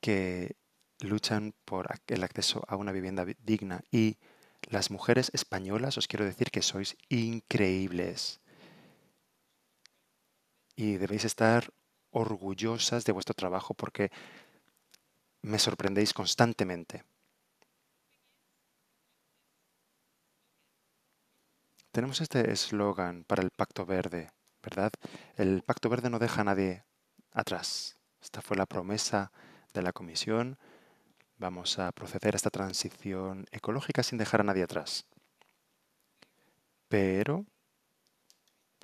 que luchan por el acceso a una vivienda digna. Y las mujeres españolas, os quiero decir que sois increíbles y debéis estar orgullosas de vuestro trabajo porque me sorprendéis constantemente. Tenemos este eslogan para el Pacto Verde, ¿verdad? El Pacto Verde no deja a nadie atrás. Esta fue la promesa de la Comisión. Vamos a proceder a esta transición ecológica sin dejar a nadie atrás. Pero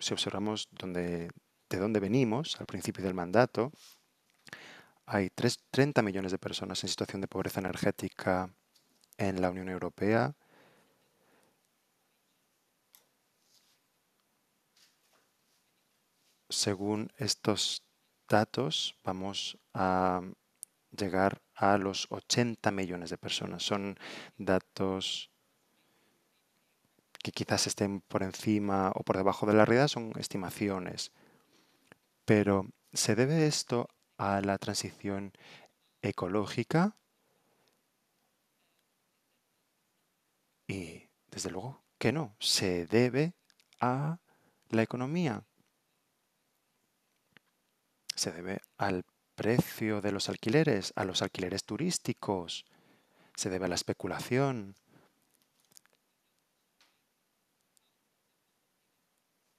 si observamos donde de dónde venimos al principio del mandato, hay 30 millones de personas en situación de pobreza energética en la Unión Europea. Según estos datos, vamos a llegar a los 80 millones de personas. Son datos que quizás estén por encima o por debajo de la realidad, son estimaciones. Pero, ¿se debe esto a la transición ecológica? Y, desde luego, que no, se debe a la economía. Se debe al precio de los alquileres, a los alquileres turísticos, se debe a la especulación,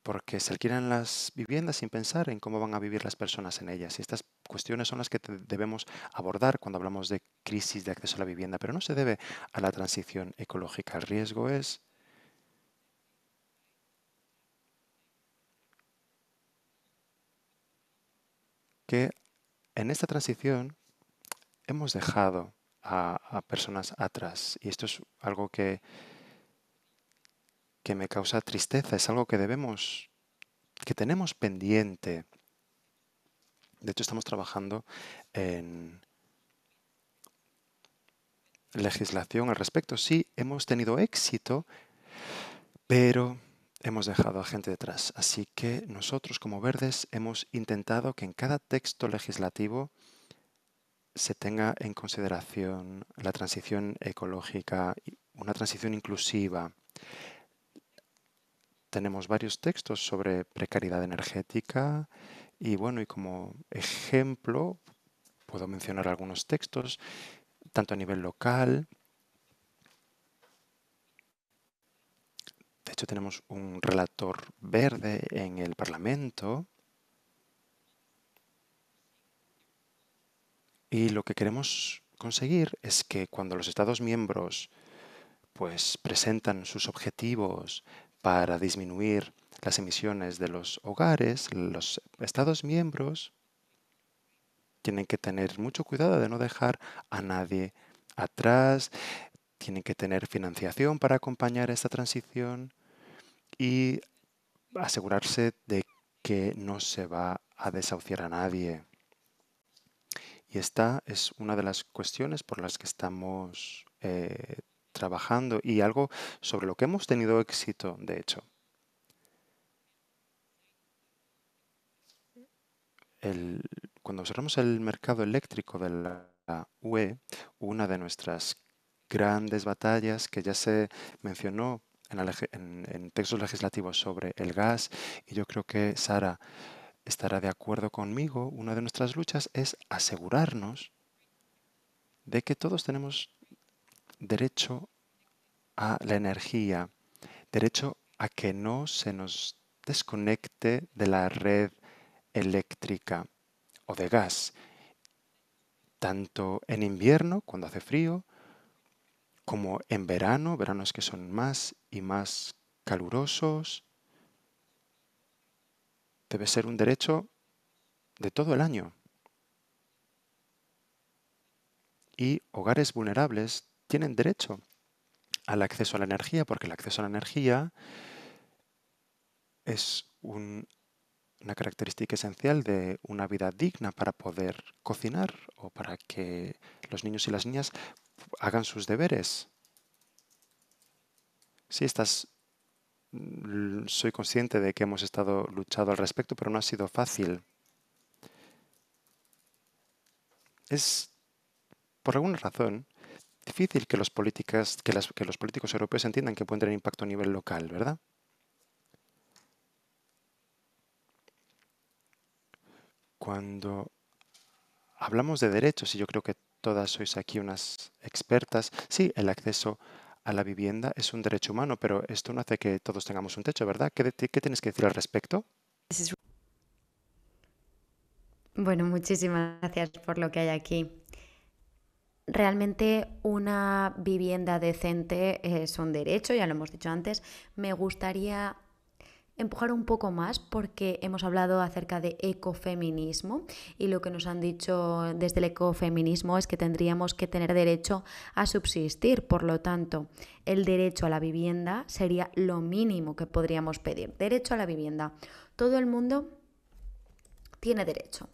porque se alquilan las viviendas sin pensar en cómo van a vivir las personas en ellas. Y estas cuestiones son las que debemos abordar cuando hablamos de crisis de acceso a la vivienda, pero no se debe a la transición ecológica. El riesgo es que en esta transición hemos dejado a personas atrás. Y esto es algo que que me causa tristeza, es algo que debemos, que tenemos pendiente. De hecho, estamos trabajando en legislación al respecto. Sí, hemos tenido éxito, pero hemos dejado a gente detrás. Así que nosotros como verdes hemos intentado que en cada texto legislativo se tenga en consideración la transición ecológica, una transición inclusiva, tenemos varios textos sobre precariedad energética y bueno, y como ejemplo puedo mencionar algunos textos, tanto a nivel local. De hecho, tenemos un relator verde en el Parlamento. Y lo que queremos conseguir es que cuando los Estados miembros pues presentan sus objetivos para disminuir las emisiones de los hogares, los Estados miembros tienen que tener mucho cuidado de no dejar a nadie atrás, tienen que tener financiación para acompañar esta transición y asegurarse de que no se va a desahuciar a nadie. Y esta es una de las cuestiones por las que estamos eh, trabajando y algo sobre lo que hemos tenido éxito, de hecho. cuando observamos el mercado eléctrico de la UE, una de nuestras grandes batallas que ya se mencionó en, en, textos legislativos sobre el gas, y yo creo que Sara estará de acuerdo conmigo, una de nuestras luchas es asegurarnos de que todos tenemos derecho a la energía, derecho a que no se nos desconecte de la red eléctrica o de gas, tanto en invierno, cuando hace frío, como en verano, veranos que son más y más calurosos. Debe ser un derecho de todo el año. Y hogares vulnerables tienen derecho al acceso a la energía, porque el acceso a la energía es una característica esencial de una vida digna para poder cocinar o para que los niños y las niñas hagan sus deberes. Sí, mm, soy consciente de que hemos estado luchando al respecto, pero no ha sido fácil. Es, por alguna razón, difícil que los, políticas, que, los políticos europeos entiendan que pueden tener impacto a nivel local, ¿verdad? Cuando hablamos de derechos, y yo creo que todas sois aquí unas expertas, sí, el acceso a la vivienda es un derecho humano, pero esto no hace que todos tengamos un techo, ¿verdad? ¿Qué, qué tienes que decir al respecto? Bueno, muchísimas gracias por lo que hay aquí realmente una vivienda decente es eh, un derecho, ya lo hemos dicho antes. Me gustaría empujar un poco más porque hemos hablado acerca de ecofeminismo y lo que nos han dicho desde el ecofeminismo es que tendríamos que tener derecho a subsistir. Por lo tanto, el derecho a la vivienda sería lo mínimo que podríamos pedir. Derecho a la vivienda. Todo el mundo tiene derecho.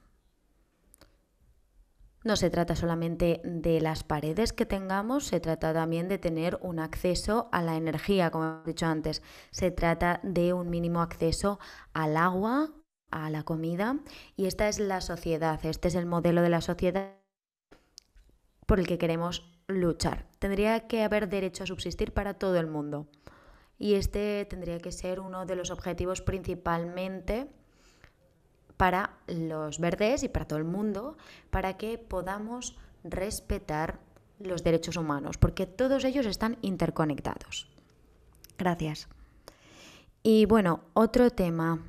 No se trata solamente de las paredes que tengamos, se trata también de tener un acceso a la energía, como he dicho antes. Se trata de un mínimo acceso al agua, a la comida, y esta es la sociedad, este es el modelo de la sociedad por el que queremos luchar. Tendría que haber derecho a subsistir para todo el mundo. Y este tendría que ser uno de los objetivos principalmente para los verdes y para todo el mundo, para que podamos respetar los derechos humanos, porque todos ellos están interconectados. Gracias. Y bueno, otro tema.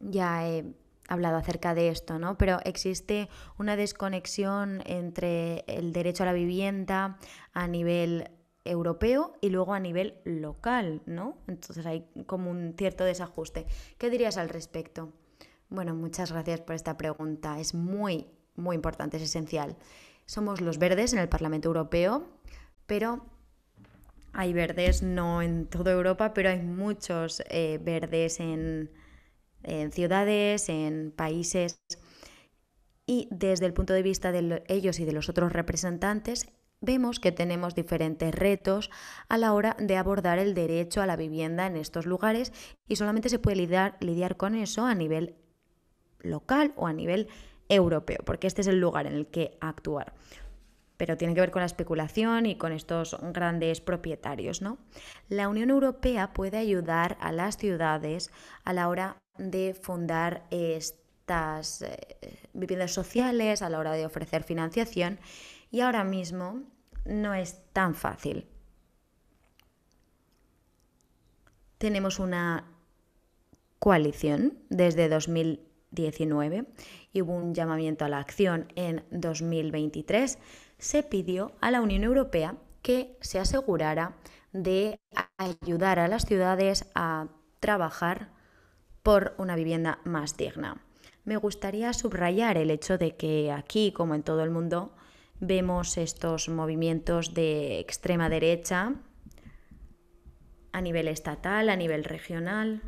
Ya he hablado acerca de esto, ¿no? Pero existe una desconexión entre el derecho a la vivienda a nivel europeo y luego a nivel local, ¿no? Entonces hay como un cierto desajuste. ¿Qué dirías al respecto? Bueno, muchas gracias por esta pregunta. Es muy, muy importante, es esencial. Somos los verdes en el Parlamento Europeo, pero hay verdes no en toda Europa, pero hay muchos eh, verdes en, en ciudades, en países. Y desde el punto de vista de ellos y de los otros representantes, vemos que tenemos diferentes retos a la hora de abordar el derecho a la vivienda en estos lugares y solamente se puede lidiar, con eso a nivel local o a nivel europeo, porque este es el lugar en el que actuar. Pero tiene que ver con la especulación y con estos grandes propietarios, ¿no? La Unión Europea puede ayudar a las ciudades a la hora de fundar estas eh, viviendas sociales, a la hora de ofrecer financiación y ahora mismo no es tan fácil. Tenemos una coalición desde 2019 y hubo un llamamiento a la acción en 2023. Se pidió a la Unión Europea que se asegurara de ayudar a las ciudades a trabajar por una vivienda más digna. Me gustaría subrayar el hecho de que aquí, como en todo el mundo, vemos estos movimientos de extrema derecha a nivel estatal, a nivel regional.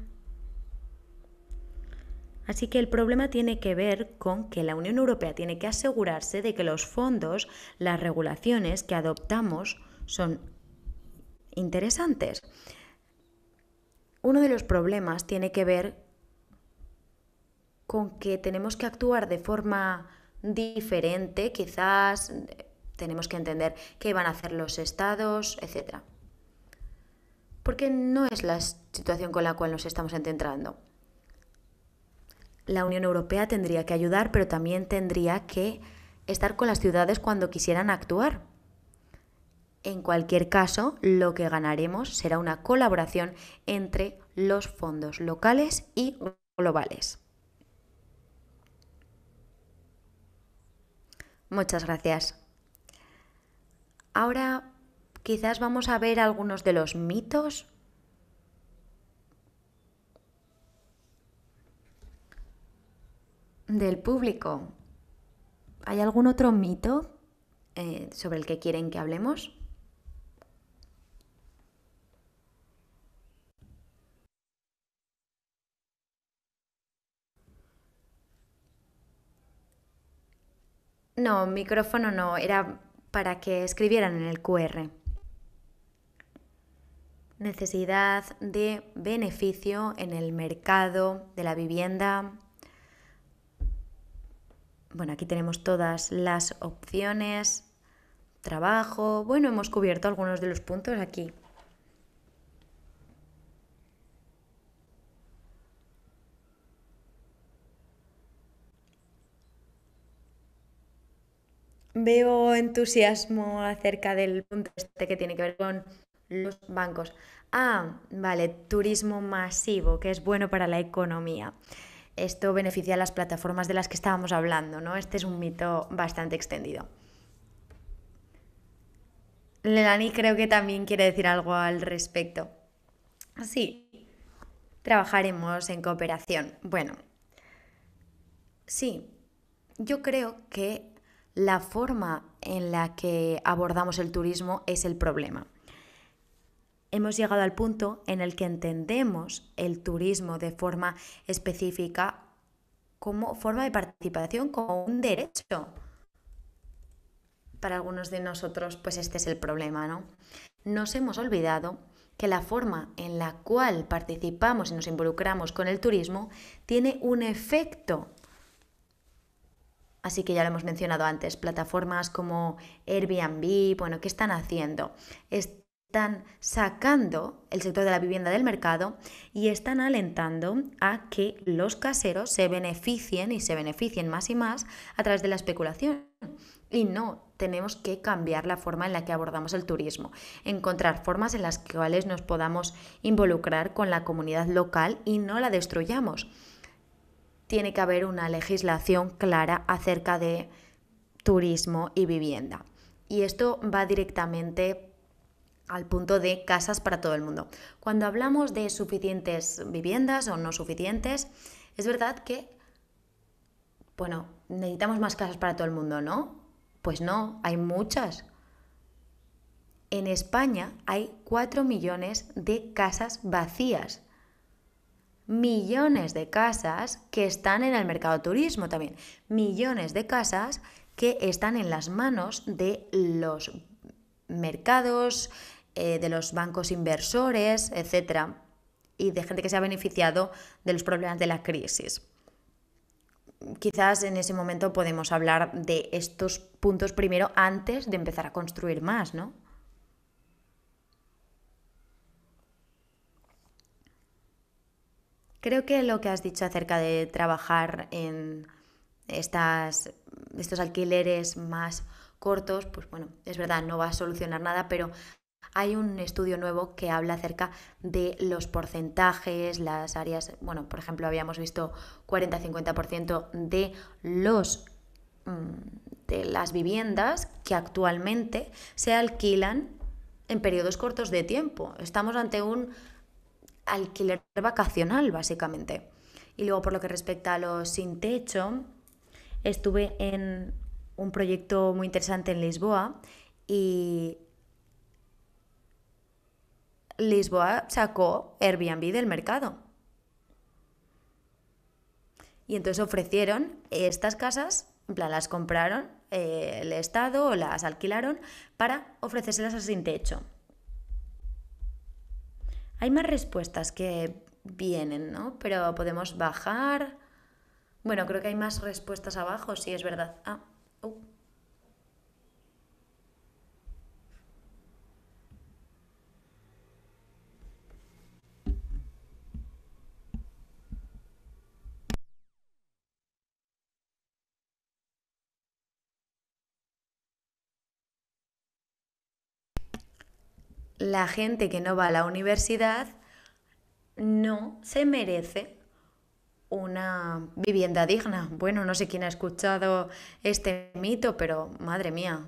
Así que el problema tiene que ver con que la Unión Europea tiene que asegurarse de que los fondos, las regulaciones que adoptamos son interesantes. Uno de los problemas tiene que ver con que tenemos que actuar de forma diferente, quizás tenemos que entender qué van a hacer los estados, etc. Porque no es la situación con la cual nos estamos entrando. La Unión Europea tendría que ayudar, pero también tendría que estar con las ciudades cuando quisieran actuar. En cualquier caso, lo que ganaremos será una colaboración entre los fondos locales y globales. Muchas gracias. Ahora quizás vamos a ver algunos de los mitos. del público. ¿Hay algún otro mito eh, sobre el que quieren que hablemos? No, micrófono no, era para que escribieran en el QR. Necesidad de beneficio en el mercado de la vivienda. Bueno, aquí tenemos todas las opciones. Trabajo. Bueno, hemos cubierto algunos de los puntos aquí. veo entusiasmo acerca del punto este que tiene que ver con los bancos. Ah, vale, turismo masivo, que es bueno para la economía. Esto beneficia a las plataformas de las que estábamos hablando, ¿no? Este es un mito bastante extendido. Lelani creo que también quiere decir algo al respecto. Sí, trabajaremos en cooperación. Bueno, sí, yo creo que la forma en la que abordamos el turismo es el problema. Hemos llegado al punto en el que entendemos el turismo de forma específica como forma de participación, como un derecho. Para algunos de nosotros, pues este es el problema, ¿no? Nos hemos olvidado que la forma en la cual participamos y nos involucramos con el turismo tiene un efecto Así que ya lo hemos mencionado antes, plataformas como Airbnb, bueno, ¿qué están haciendo? Están sacando el sector de la vivienda del mercado y están alentando a que los caseros se beneficien y se beneficien más y más a través de la especulación. Y no, tenemos que cambiar la forma en la que abordamos el turismo, encontrar formas en las cuales nos podamos involucrar con la comunidad local y no la destruyamos tiene que haber una legislación clara acerca de turismo y vivienda. Y esto va directamente al punto de casas para todo el mundo. Cuando hablamos de suficientes viviendas o no suficientes, es verdad que, bueno, necesitamos más casas para todo el mundo, ¿no? Pues no, hay muchas. En España hay 4 millones de casas vacías millones de casas que están en el mercado turismo también, millones de casas que están en las manos de los mercados, eh, de los bancos inversores, etc. y de gente que se ha beneficiado de los problemas de la crisis. Quizás en ese momento podemos hablar de estos puntos primero antes de empezar a construir más, ¿no? Creo que lo que has dicho acerca de trabajar en estas, estos alquileres más cortos, pues bueno, es verdad, no va a solucionar nada, pero hay un estudio nuevo que habla acerca de los porcentajes, las áreas, bueno, por ejemplo, habíamos visto 40-50% de los mm, de las viviendas que actualmente se alquilan en periodos cortos de tiempo. Estamos ante un alquiler vacacional, básicamente. Y luego, por lo que respecta a los sin techo, estuve en un proyecto muy interesante en Lisboa y Lisboa sacó Airbnb del mercado. Y entonces ofrecieron estas casas, en plan, las compraron eh, el Estado o las alquilaron para ofrecérselas a sin techo. Hay más respuestas que vienen, ¿no? Pero podemos bajar. Bueno, creo que hay más respuestas abajo, sí, es verdad. Ah, la gente que no va a la universidad no se merece una vivienda digna. Bueno, no sé quién ha escuchado este mito, pero madre mía.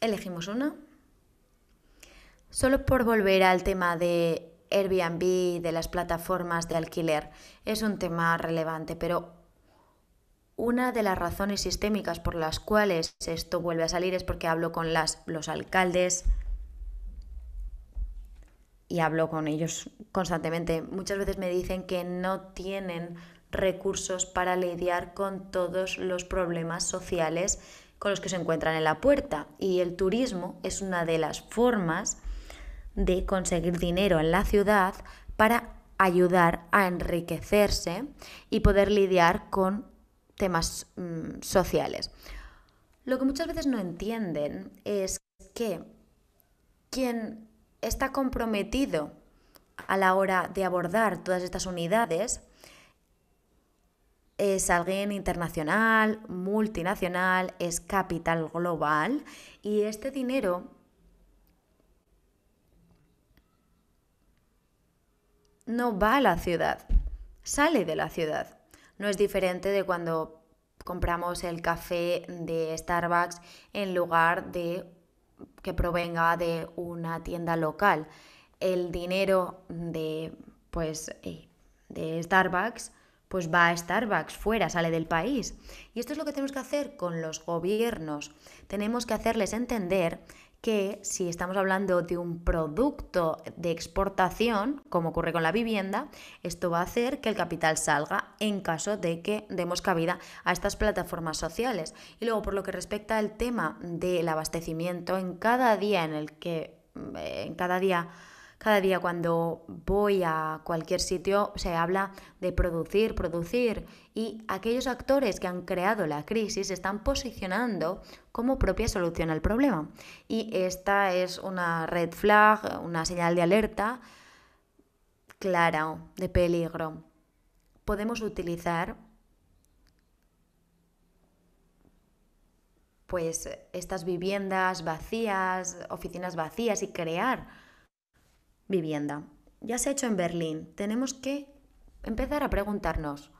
Elegimos una. Solo por volver al tema de Airbnb, de las plataformas de alquiler, es un tema relevante, pero una de las razones sistémicas por las cuales esto vuelve a salir es porque hablo con los alcaldes y hablo con ellos constantemente. Muchas veces me dicen que no tienen recursos para lidiar con todos los problemas sociales con los que se encuentran en la puerta. Y el turismo es una de las formas de conseguir dinero en la ciudad para ayudar a enriquecerse y poder lidiar con temas mm, sociales. Lo que muchas veces no entienden es que quien está comprometido a la hora de abordar todas estas unidades es alguien internacional, multinacional, es capital global y este dinero no va a la ciudad, sale de la ciudad no es diferente de cuando compramos el café de Starbucks en lugar de que provenga de una tienda local. El dinero de, pues, eh, de Starbucks pues va a Starbucks fuera, sale del país. Y esto es lo que tenemos que hacer con los gobiernos. Tenemos que hacerles entender que si estamos hablando de un producto de exportación, como ocurre con la vivienda, esto va a hacer que el capital salga en caso de que demos cabida a estas plataformas sociales. Y luego, por lo que respecta al tema del abastecimiento, en cada día en el que mm, en cada día cada día cuando voy a cualquier sitio se habla de producir, producir y aquellos actores que han creado la crisis se están posicionando como propia solución al problema. Y esta es una red flag, una señal de alerta clara de peligro. Podemos utilizar pues estas viviendas vacías, oficinas vacías y crear vivienda. Ya se ha hecho en Berlín. Tenemos que empezar a preguntarnos,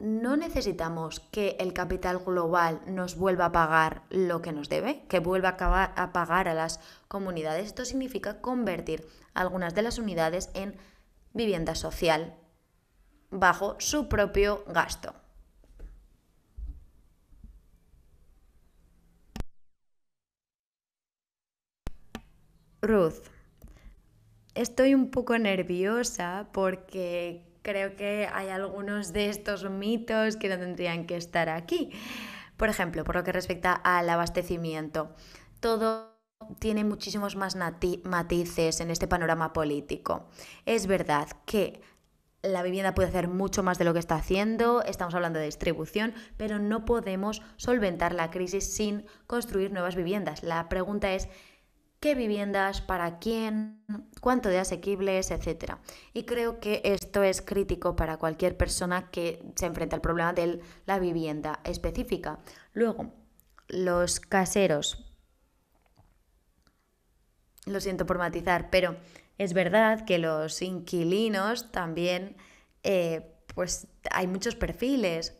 ¿no necesitamos que el capital global nos vuelva a pagar lo que nos debe? ¿Que vuelva a pagar a las comunidades? Esto significa convertir algunas de las unidades en vivienda social bajo su propio gasto. Ruth, estoy un poco nerviosa porque creo que hay algunos de estos mitos que no tendrían que estar aquí. Por ejemplo, por lo que respecta al abastecimiento, todo tiene muchísimos más matices en este panorama político. Es verdad que la vivienda puede hacer mucho más de lo que está haciendo, estamos hablando de distribución, pero no podemos solventar la crisis sin construir nuevas viviendas. La pregunta es, qué viviendas, para quién, cuánto de asequibles, etcétera Y creo que esto es crítico para cualquier persona que se enfrenta al problema de la vivienda específica. Luego, los caseros. Lo siento por matizar, pero es verdad que los inquilinos también, eh, pues hay muchos perfiles.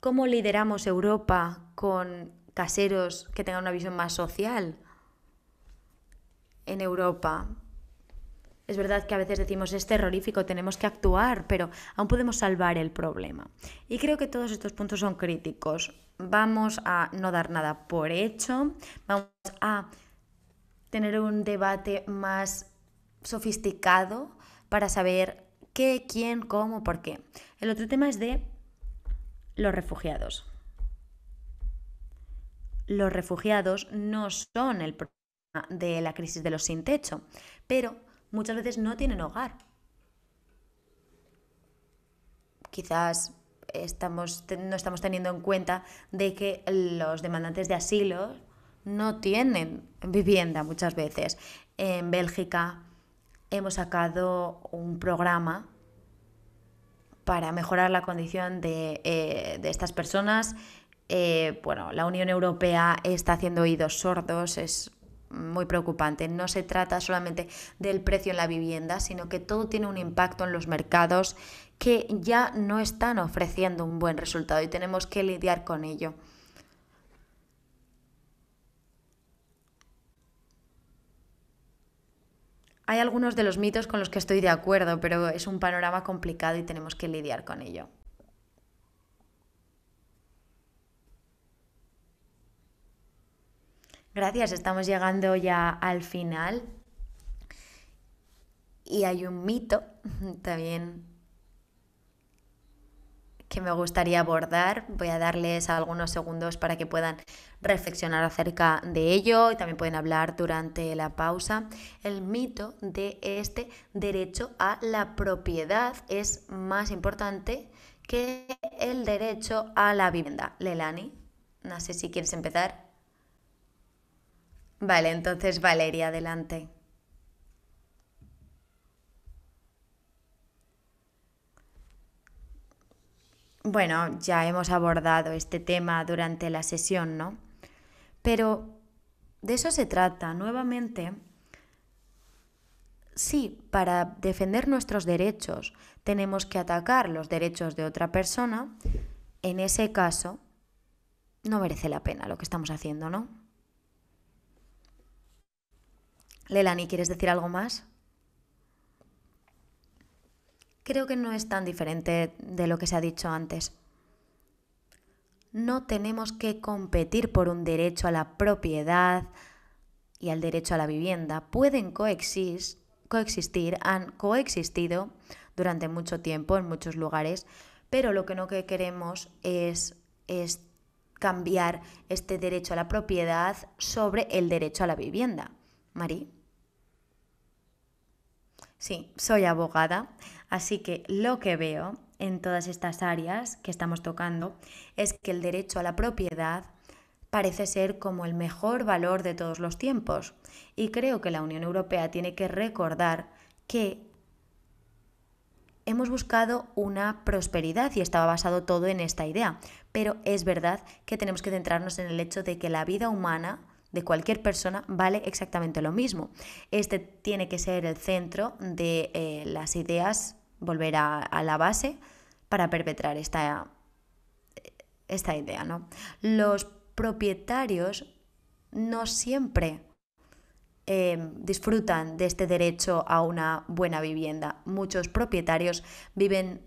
¿Cómo lideramos Europa con caseros que tengan una visión más social? en Europa. Es verdad que a veces decimos es terrorífico, tenemos que actuar, pero aún podemos salvar el problema. Y creo que todos estos puntos son críticos. Vamos a no dar nada por hecho, vamos a tener un debate más sofisticado para saber qué, quién, cómo, por qué. El otro tema es de los refugiados. Los refugiados no son el problema de la crisis de los sin techo, pero muchas veces no tienen hogar. Quizás estamos, no estamos teniendo en cuenta de que los demandantes de asilo no tienen vivienda muchas veces. En Bélgica hemos sacado un programa para mejorar la condición de, eh, estas personas. Eh, bueno, la Unión Europea está haciendo oídos sordos, es muy preocupante. No se trata solamente del precio en la vivienda, sino que todo tiene un impacto en los mercados que ya no están ofreciendo un buen resultado y tenemos que lidiar con ello. Hay algunos de los mitos con los que estoy de acuerdo, pero es un panorama complicado y tenemos que lidiar con ello. Gracias, estamos llegando ya al final. Y hay un mito (laughs) también que me gustaría abordar. Voy a darles algunos segundos para que puedan reflexionar acerca de ello y también pueden hablar durante la pausa. El mito de este derecho a la propiedad es más importante que el derecho a la vivienda. Lelani, no sé si quieres empezar. Vale, entonces Valeria, adelante. Bueno, ya hemos abordado este tema durante la sesión, ¿no? Pero de eso se trata, nuevamente. Sí, para defender nuestros derechos tenemos que atacar los derechos de otra persona. En ese caso, no merece la pena lo que estamos haciendo, ¿no? Lelani, ¿quieres decir algo más? Creo que no es tan diferente de lo que se ha dicho antes. No tenemos que competir por un derecho a la propiedad y al derecho a la vivienda. Pueden coexistir, han coexistido durante mucho tiempo en muchos lugares, pero lo que no queremos es, es cambiar este derecho a la propiedad sobre el derecho a la vivienda. Marí. Sí, soy abogada, así que lo que veo en todas estas áreas que estamos tocando es que el derecho a la propiedad parece ser como el mejor valor de todos los tiempos y creo que la Unión Europea tiene que recordar que hemos buscado una prosperidad y estaba basado todo en esta idea. Pero es verdad que tenemos que centrarnos en el hecho de que la vida humana de cualquier persona vale exactamente lo mismo. Este tiene que ser el centro de eh, las ideas, volver a, la base para perpetrar esta, eh, esta idea. ¿no? Los propietarios no siempre eh, disfrutan de este derecho a una buena vivienda. Muchos propietarios viven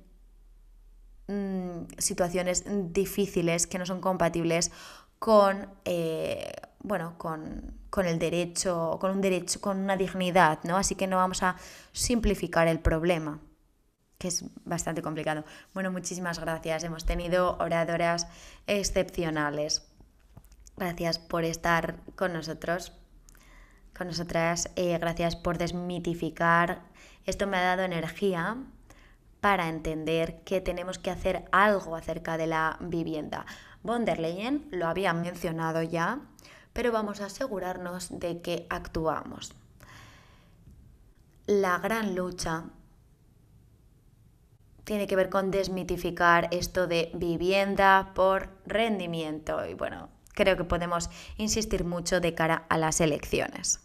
mm, situaciones difíciles que no son compatibles con bueno, con, el derecho, con un derecho, con una dignidad, ¿no? Así que no vamos a simplificar el problema, que es bastante complicado. Bueno, muchísimas gracias. Hemos tenido oradoras excepcionales. Gracias por estar con nosotros, con nosotras. Eh, gracias por desmitificar. Esto me ha dado energía para entender que tenemos que hacer algo acerca de la vivienda. Von der Leyen lo había mencionado ya, pero vamos a asegurarnos de que actuamos. La gran lucha tiene que ver con desmitificar esto de vivienda por rendimiento y bueno, creo que podemos insistir mucho de cara a las elecciones.